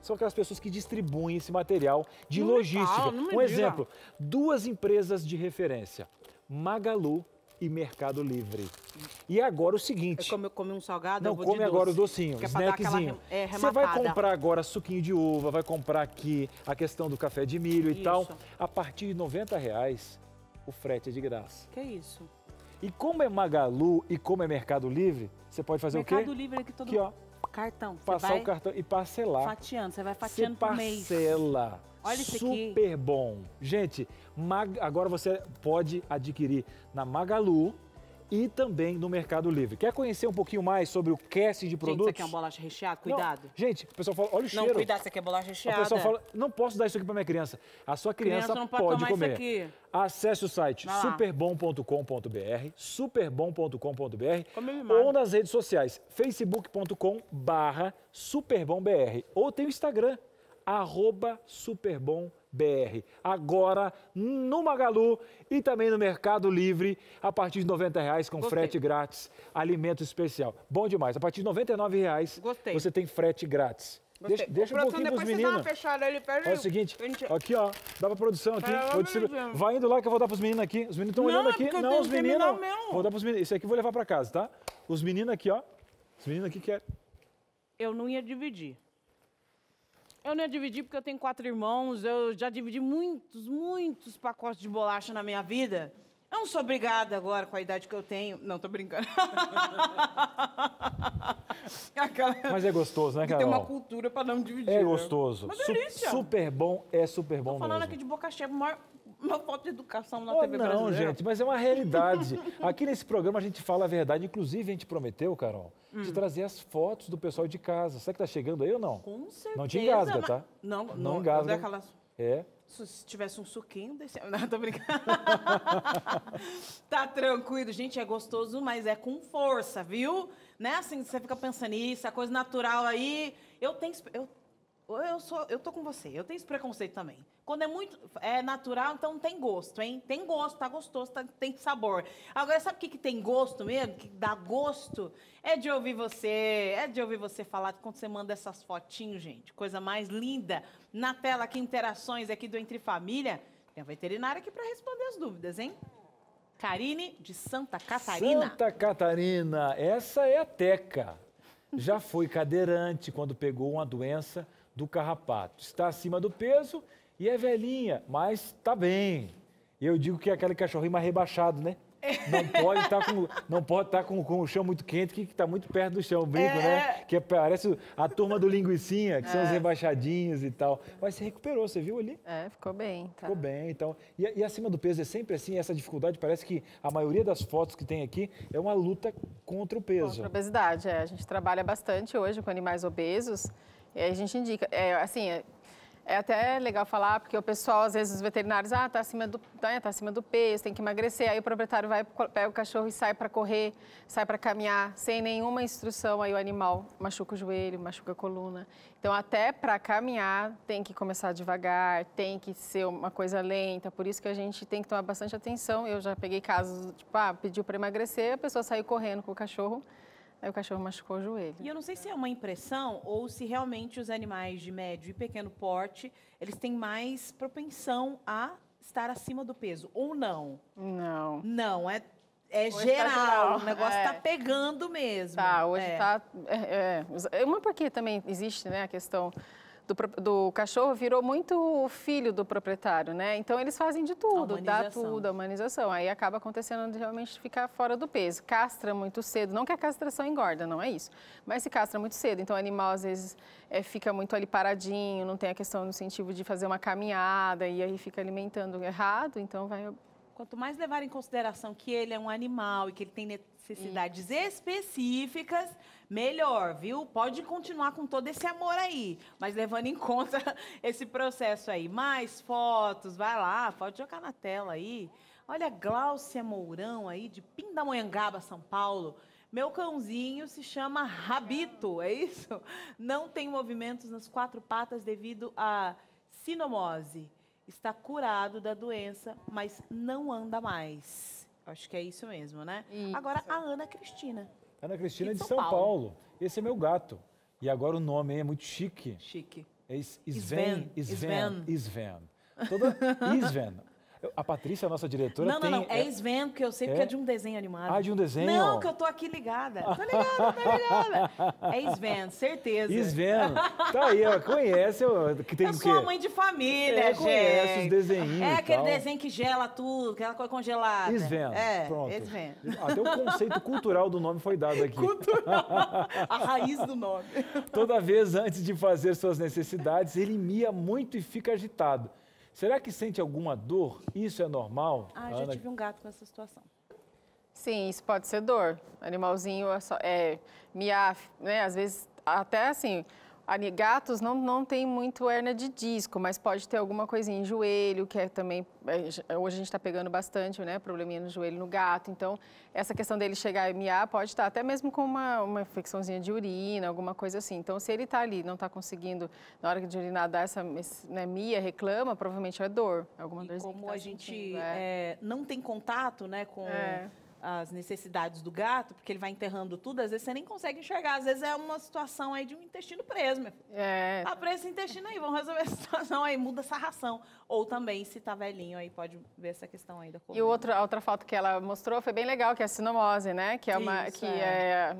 Speaker 1: São aquelas pessoas que distribuem esse material de não logística. Fala, um exemplo: duas empresas de referência, Magalu e Mercado Livre. E agora o seguinte. Eu come, come um salgado, Não, come agora doce, o docinho, o snackzinho. É aquela, é, Você vai comprar agora suquinho de uva, vai comprar aqui a questão do café de milho isso. e tal. A partir de 90 reais, o frete é de graça. Que isso. E como é Magalu e como é Mercado Livre, você pode fazer Mercado o quê? Mercado
Speaker 2: Livre aqui todo aqui, ó, cartão. Passar o
Speaker 1: cartão e parcelar.
Speaker 2: Fatiando, você vai fatiando por mês.
Speaker 1: parcela. Olha isso aqui. Super bom. Gente, Mag... agora você pode adquirir na Magalu, e também no Mercado Livre. Quer conhecer um pouquinho mais sobre o cast de produtos? Gente, isso aqui é uma
Speaker 2: bolacha recheada, cuidado. Não,
Speaker 1: gente, o pessoal fala, olha o cheiro. Não, cuidado, isso
Speaker 2: aqui é bolacha recheada. O pessoal fala,
Speaker 1: não posso dar isso aqui para minha criança. A sua criança, criança pode, comer. Acesse o site superbom.com.br, superbom.com.br ou nas redes sociais, facebook.com barra superbombr ou tem o Instagram, arroba BR. Agora no Magalu e também no Mercado Livre, a partir de R$ reais com Gostei. frete grátis, alimento especial. Bom demais. A partir de R$ reais Gostei. você tem frete grátis. Deixa, deixa um pouquinho pros meninos. Fechada, o seguinte, aqui ó, dá pra produção aqui. distribu... Vai indo lá que eu vou dar pros meninos aqui. Os meninos estão olhando é aqui. não, os meninos. Vou dar pros meninos. esse aqui eu vou levar pra casa, tá? Os meninos aqui, ó. Os meninos aqui querem. É-
Speaker 2: eu não ia dividir. Eu não ia dividir porque eu tenho quatro irmãos, eu já dividi muitos, muitos pacotes de bolacha na minha vida. Eu não sou obrigada agora com a idade que eu tenho. Não, tô brincando.
Speaker 1: Aquela... Mas é gostoso, né, Carol? Tem uma
Speaker 2: cultura pra não dividir. É né? gostoso. Né? Su
Speaker 1: super bom, é super bom Tô falando mesmo. aqui
Speaker 2: de boca cheia, maior uma falta de educação na oh, TV não, brasileira. Não, gente,
Speaker 1: mas é uma realidade. Aqui nesse programa a gente fala a verdade. Inclusive, a gente prometeu, Carol, hum. de trazer as fotos do pessoal de casa. Será que tá chegando aí ou não? Com certeza. Não te engasga, mas... tá? Não, não, não engasga. É aquelas... É.
Speaker 2: Se tivesse um suquinho, desse, não, tô brincando. tá tranquilo, gente, é gostoso, mas é com força, viu? Né, assim, você fica pensando nisso, a é coisa natural aí. Eu tenho, eu eu sou, eu tô com você. Eu tenho esse preconceito também. Quando é muito é natural, então tem gosto, hein? Tem gosto, tá gostoso, tá, tem sabor. Agora sabe o que, que tem gosto mesmo? Que dá gosto é de ouvir você, é de ouvir você falar quando você manda essas fotinhos, gente. Coisa mais linda na tela que interações aqui do Entre Família. Tem a veterinária aqui para responder as dúvidas, hein? Karine de Santa Catarina.
Speaker 1: Santa Catarina, essa é a Teca. Já foi cadeirante quando pegou uma doença do carrapato. Está acima do peso e é velhinha, mas está bem. Eu digo que é aquele cachorrinho mais rebaixado, né? Não pode estar tá com, não pode estar tá com, com o chão muito quente, que está muito perto do chão, brinco, é... né? Que é, parece a turma do linguicinha, que é. são os é. rebaixadinhos e tal. Mas se recuperou, você viu ali? É, ficou bem. Tá. Ficou bem, então. E, e, acima do peso é sempre assim, essa dificuldade, parece que a maioria das fotos que tem aqui é uma luta contra o peso. Contra a
Speaker 4: obesidade, é. A gente trabalha bastante hoje com animais obesos e aí a gente indica, é, assim, é, é, até legal falar, porque o pessoal, às vezes, os veterinários, ah, tá acima do, né, tá acima do peso, tem que emagrecer. Aí o proprietário vai, pega o cachorro e sai para correr, sai para caminhar, sem nenhuma instrução, aí o animal machuca o joelho, machuca a coluna. Então, até para caminhar, tem que começar devagar, tem que ser uma coisa lenta, por isso que a gente tem que tomar bastante atenção. Eu já peguei casos, tipo, ah, pediu para emagrecer, a pessoa saiu correndo com o cachorro, Aí o cachorro machucou o joelho. E
Speaker 2: eu não sei se é uma impressão ou se realmente os animais de médio e pequeno porte, eles têm mais propensão a estar acima do peso, ou não. Não. Não, é, é tá geral, tá geral, o negócio está é. pegando mesmo. Tá, hoje está... É. Tá,
Speaker 4: é, é, Uma porque também existe né, a questão do, do cachorro virou muito filho do proprietário, né? Então eles fazem de tudo, dá tá? tudo, a humanização. Aí acaba acontecendo de realmente ficar fora do peso. Castra muito cedo, não que a castração engorda, não é isso. Mas se castra muito cedo, então o animal às vezes é, fica muito ali paradinho, não tem a questão no sentido de fazer uma caminhada e aí fica alimentando
Speaker 2: errado, então vai quanto mais levar em consideração que ele é um animal e que ele tem necessidades específicas, melhor, viu? Pode continuar com todo esse amor aí, mas levando em conta esse processo aí. Mais fotos, vai lá, pode jogar na tela aí. Olha a Glaucia Mourão aí, de Pindamonhangaba, São Paulo. Meu cãozinho se chama Rabito, é isso? Não tem movimentos nas quatro patas devido à sinomose está curado da doença, mas não anda mais. Acho que é isso mesmo, né? Isso. Agora, a Ana Cristina.
Speaker 1: Ana Cristina é de, de São, Paulo. Paulo. Esse é meu gato. E agora o nome é muito chique. Chique. É Sven. Sven. Sven. Sven. Toda Sven. A Patrícia, a nossa diretora, Não, tem... não, não. É, é
Speaker 2: Sven, que eu sei que é... é de um desenho animado. Ah, de um desenho? Não, que eu tô aqui ligada. Tô ligada, tô ligada. É Sven, certeza. Sven. Tá aí, ó.
Speaker 1: Conhece. Ó, que tem eu sou a mãe
Speaker 2: de família, é, gente. conhece os desenhinhos É aquele desenho que gela tudo, aquela coisa congelada. Sven. É, Pronto. Sven. Ah, até o conceito
Speaker 1: cultural do nome foi dado aqui. Cultural. A raiz do nome. Toda vez antes de fazer suas necessidades, ele mia muito e fica agitado. Será que sente alguma dor? Isso é normal? Ah, Ana... já tive um gato com essa situação.
Speaker 4: Sim, isso pode ser dor. Animalzinho é, só, é miaf, né? Às vezes até assim, Anigatos não, não tem muito hernia de disco, mas pode ter alguma coisinha em joelho, que é também. É, é, hoje a gente está pegando bastante, né? Probleminha no joelho no gato. Então, essa questão dele chegar a MA pode estar tá, até mesmo com uma, uma infecçãozinha de urina, alguma coisa assim. Então, se ele está ali, não está conseguindo, na hora de urinar, dar essa né, MIA, reclama, provavelmente é dor. Alguma e
Speaker 2: Como tá a gente é. É, não tem contato, né? Com... É as necessidades do gato, porque ele vai enterrando tudo, às vezes você nem consegue enxergar. Às vezes é uma situação aí de um intestino preso, meu filho.
Speaker 4: É.
Speaker 3: Tá
Speaker 2: preso esse intestino aí, vamos resolver essa situação aí, muda essa ração. Ou também, se tá velhinho, aí pode ver essa questão aí da coluna. E outra,
Speaker 4: outra foto que ela mostrou foi bem legal, que é a sinomose, né? Que é uma. Isso, que é.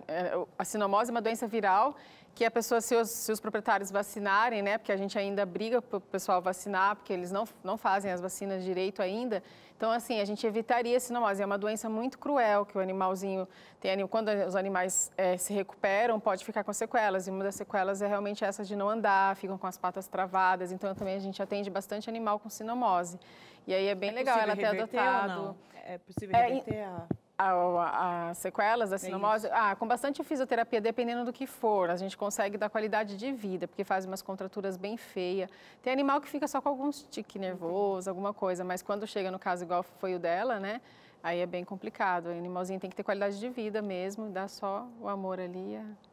Speaker 4: É, é. a sinomose é uma doença viral que a pessoa, se os, se os, proprietários vacinarem, né? Porque a gente ainda briga para o pessoal vacinar, porque eles não, não fazem as vacinas direito ainda. Então, assim, a gente evitaria a sinomose. É uma doença muito cruel que o animalzinho tem. Quando os animais é, se recuperam, pode ficar com sequelas. E uma das sequelas é realmente essa de não andar, ficam com as patas travadas. Então, também a gente atende bastante animal com sinomose. E aí é bem é legal ela ter adotado.
Speaker 2: É possível é, reverter é, a
Speaker 4: as sequelas da sinomose, é ah, com bastante fisioterapia, dependendo do que for, a gente consegue dar qualidade de vida, porque faz umas contraturas bem feias. Tem animal que fica só com alguns tique uhum. nervoso, alguma coisa, mas quando chega no caso igual foi o dela, né? Aí é bem complicado. O animalzinho tem que ter qualidade de vida mesmo, dá só o amor ali. A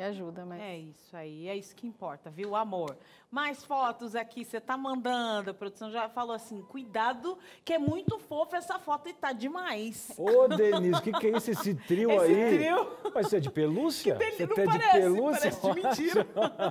Speaker 4: e ajuda, mas... É isso aí, é isso que
Speaker 2: importa, viu, amor? Mais fotos aqui, você tá mandando, a produção já falou assim, cuidado, que é muito fofo essa foto e tá demais. Ô, Denise, o que, que é isso, esse trio esse aí? Esse
Speaker 1: trio... Mas você é de pelúcia? Que delírio, você é parece, de pelúcia? parece de mentira.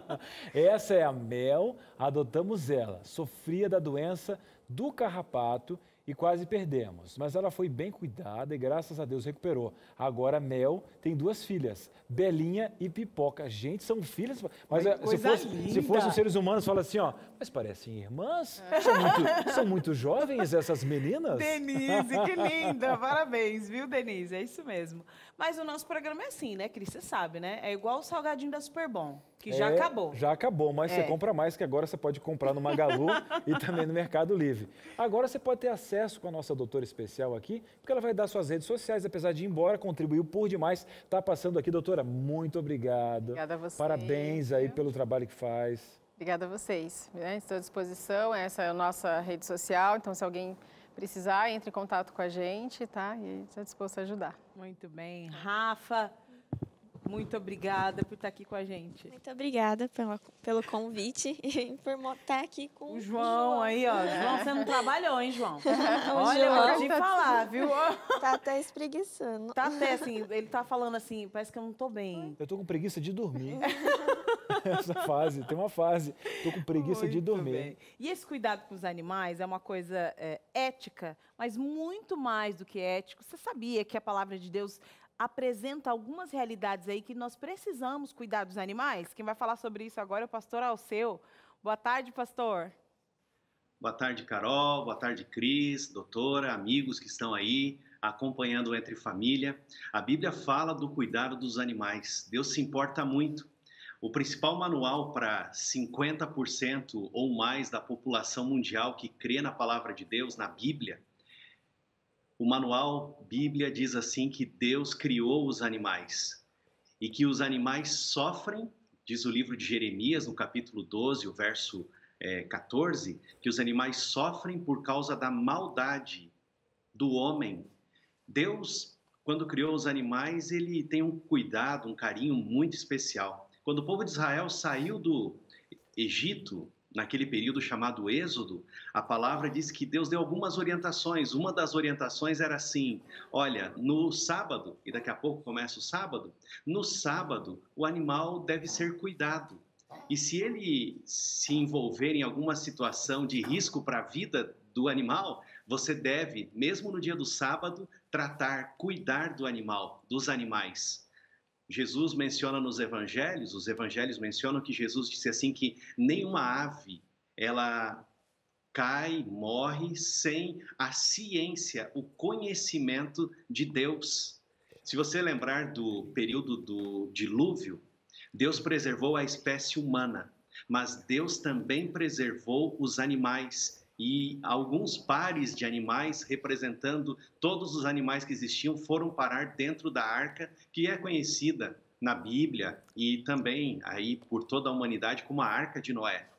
Speaker 1: Essa é a Mel, adotamos ela, sofria da doença do carrapato e quase perdemos, mas ela foi bem cuidada e graças a Deus recuperou. Agora Mel tem duas filhas, Belinha e Pipoca. Gente, são filhas, mas eh, se fosse, se fossem seres humanos, fala assim, ó, mas parecem irmãs. É. São, muito, são muito jovens essas meninas. Denise, que linda,
Speaker 2: parabéns, viu, Denise? É isso mesmo. Mas o nosso programa é assim, né, Cris? Você sabe, né? É igual o salgadinho da Super Bom. Que já é, acabou.
Speaker 1: Já acabou, mas é. você compra mais, que agora você pode comprar no Magalu e também no Mercado Livre. Agora você pode ter acesso com a nossa doutora especial aqui, porque ela vai dar suas redes sociais, apesar de ir embora, contribuiu por demais. Está passando aqui, doutora, muito obrigado. Obrigada a você. Parabéns aí pelo trabalho que faz.
Speaker 4: Obrigada a vocês. Né? Estou à disposição, essa é a nossa rede social, então se alguém precisar, entre em contato com a gente, tá? E estou disposto a ajudar. Muito bem.
Speaker 2: Rafa, muito obrigada por estar aqui com a gente. Muito
Speaker 3: obrigada pela, pelo convite e por estar aqui com o João. O João aí, ó. João, você não trabalhou, hein, João? Olha, João. eu vou te falar, viu? Tá até espreguiçando. Tá até, assim,
Speaker 2: ele tá falando assim, parece que eu não tô bem.
Speaker 1: Eu tô com preguiça de dormir. Essa fase, tem uma fase. Tô com preguiça muito de dormir. Bem.
Speaker 2: E esse cuidado com os animais é uma coisa é, ética, mas muito mais do que ético. Você sabia que a palavra de Deus apresenta algumas realidades aí que nós precisamos cuidar dos animais. Quem vai falar sobre isso agora é o pastor Alceu. Boa tarde, pastor.
Speaker 10: Boa tarde, Carol. Boa tarde, Cris, doutora, amigos que estão aí acompanhando Entre Família. A Bíblia fala do cuidado dos animais. Deus se importa muito. O principal manual para 50% ou mais da população mundial que crê na palavra de Deus, na Bíblia, o manual Bíblia diz assim que Deus criou os animais e que os animais sofrem, diz o livro de Jeremias, no capítulo 12, o verso é, 14, que os animais sofrem por causa da maldade do homem. Deus, quando criou os animais, ele tem um cuidado, um carinho muito especial. Quando o povo de Israel saiu do Egito, naquele período chamado Êxodo, a palavra diz que Deus deu algumas orientações. Uma das orientações era assim: olha, no sábado, e daqui a pouco começa o sábado, no sábado o animal deve ser cuidado. E se ele se envolver em alguma situação de risco para a vida do animal, você deve, mesmo no dia do sábado, tratar, cuidar do animal, dos animais. Jesus menciona nos evangelhos, os evangelhos mencionam que Jesus disse assim que nenhuma ave ela cai, morre sem a ciência, o conhecimento de Deus. Se você lembrar do período do dilúvio, Deus preservou a espécie humana, mas Deus também preservou os animais e alguns pares de animais representando todos os animais que existiam foram parar dentro da arca que é conhecida na Bíblia e também aí por toda a humanidade como a arca de Noé.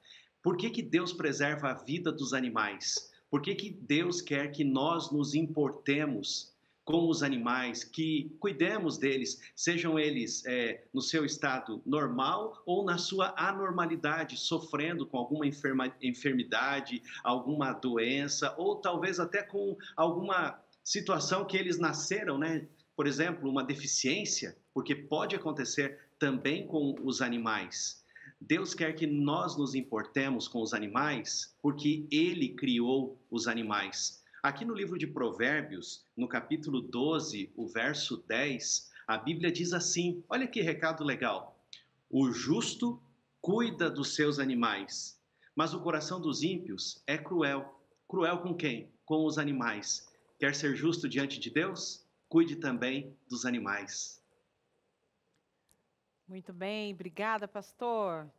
Speaker 10: Por que que Deus preserva a vida dos animais? Por que que Deus quer que nós nos importemos com os animais, que cuidemos deles, sejam eles é, no seu estado normal ou na sua anormalidade, sofrendo com alguma enferma, enfermidade, alguma doença, ou talvez até com alguma situação que eles nasceram, né? Por exemplo, uma deficiência, porque pode acontecer também com os animais. Deus quer que nós nos importemos com os animais, porque Ele criou os animais. Aqui no livro de Provérbios, no capítulo 12, o verso 10, a Bíblia diz assim: olha que recado legal. O justo cuida dos seus animais, mas o coração dos ímpios é cruel. Cruel com quem? Com os animais. Quer ser justo diante de Deus? Cuide também dos animais.
Speaker 2: Muito bem, obrigada, pastor.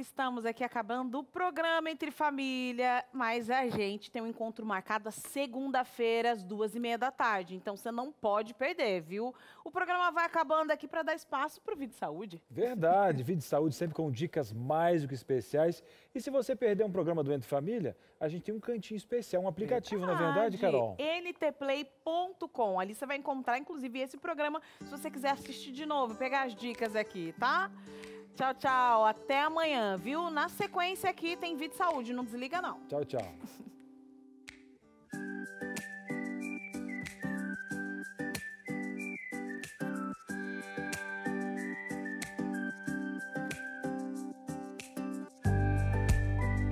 Speaker 2: Estamos aqui acabando o programa Entre Família, mas a gente tem um encontro marcado segunda-feira, às duas e meia da tarde. Então você não pode perder, viu? O programa vai acabando aqui para dar espaço para o Vídeo Saúde.
Speaker 1: Verdade, Vídeo Saúde sempre com dicas mais do que especiais. E se você perder um programa do Entre Família, a gente tem um cantinho especial, um aplicativo, é verdade. na verdade, Carol?
Speaker 2: ntplay.com. Ali você vai encontrar, inclusive, esse programa, se você quiser assistir de novo, pegar as dicas aqui, tá? Tá? Tchau, tchau. Até amanhã, viu? Na sequência aqui tem vídeo saúde. Não desliga, não.
Speaker 1: Tchau, tchau.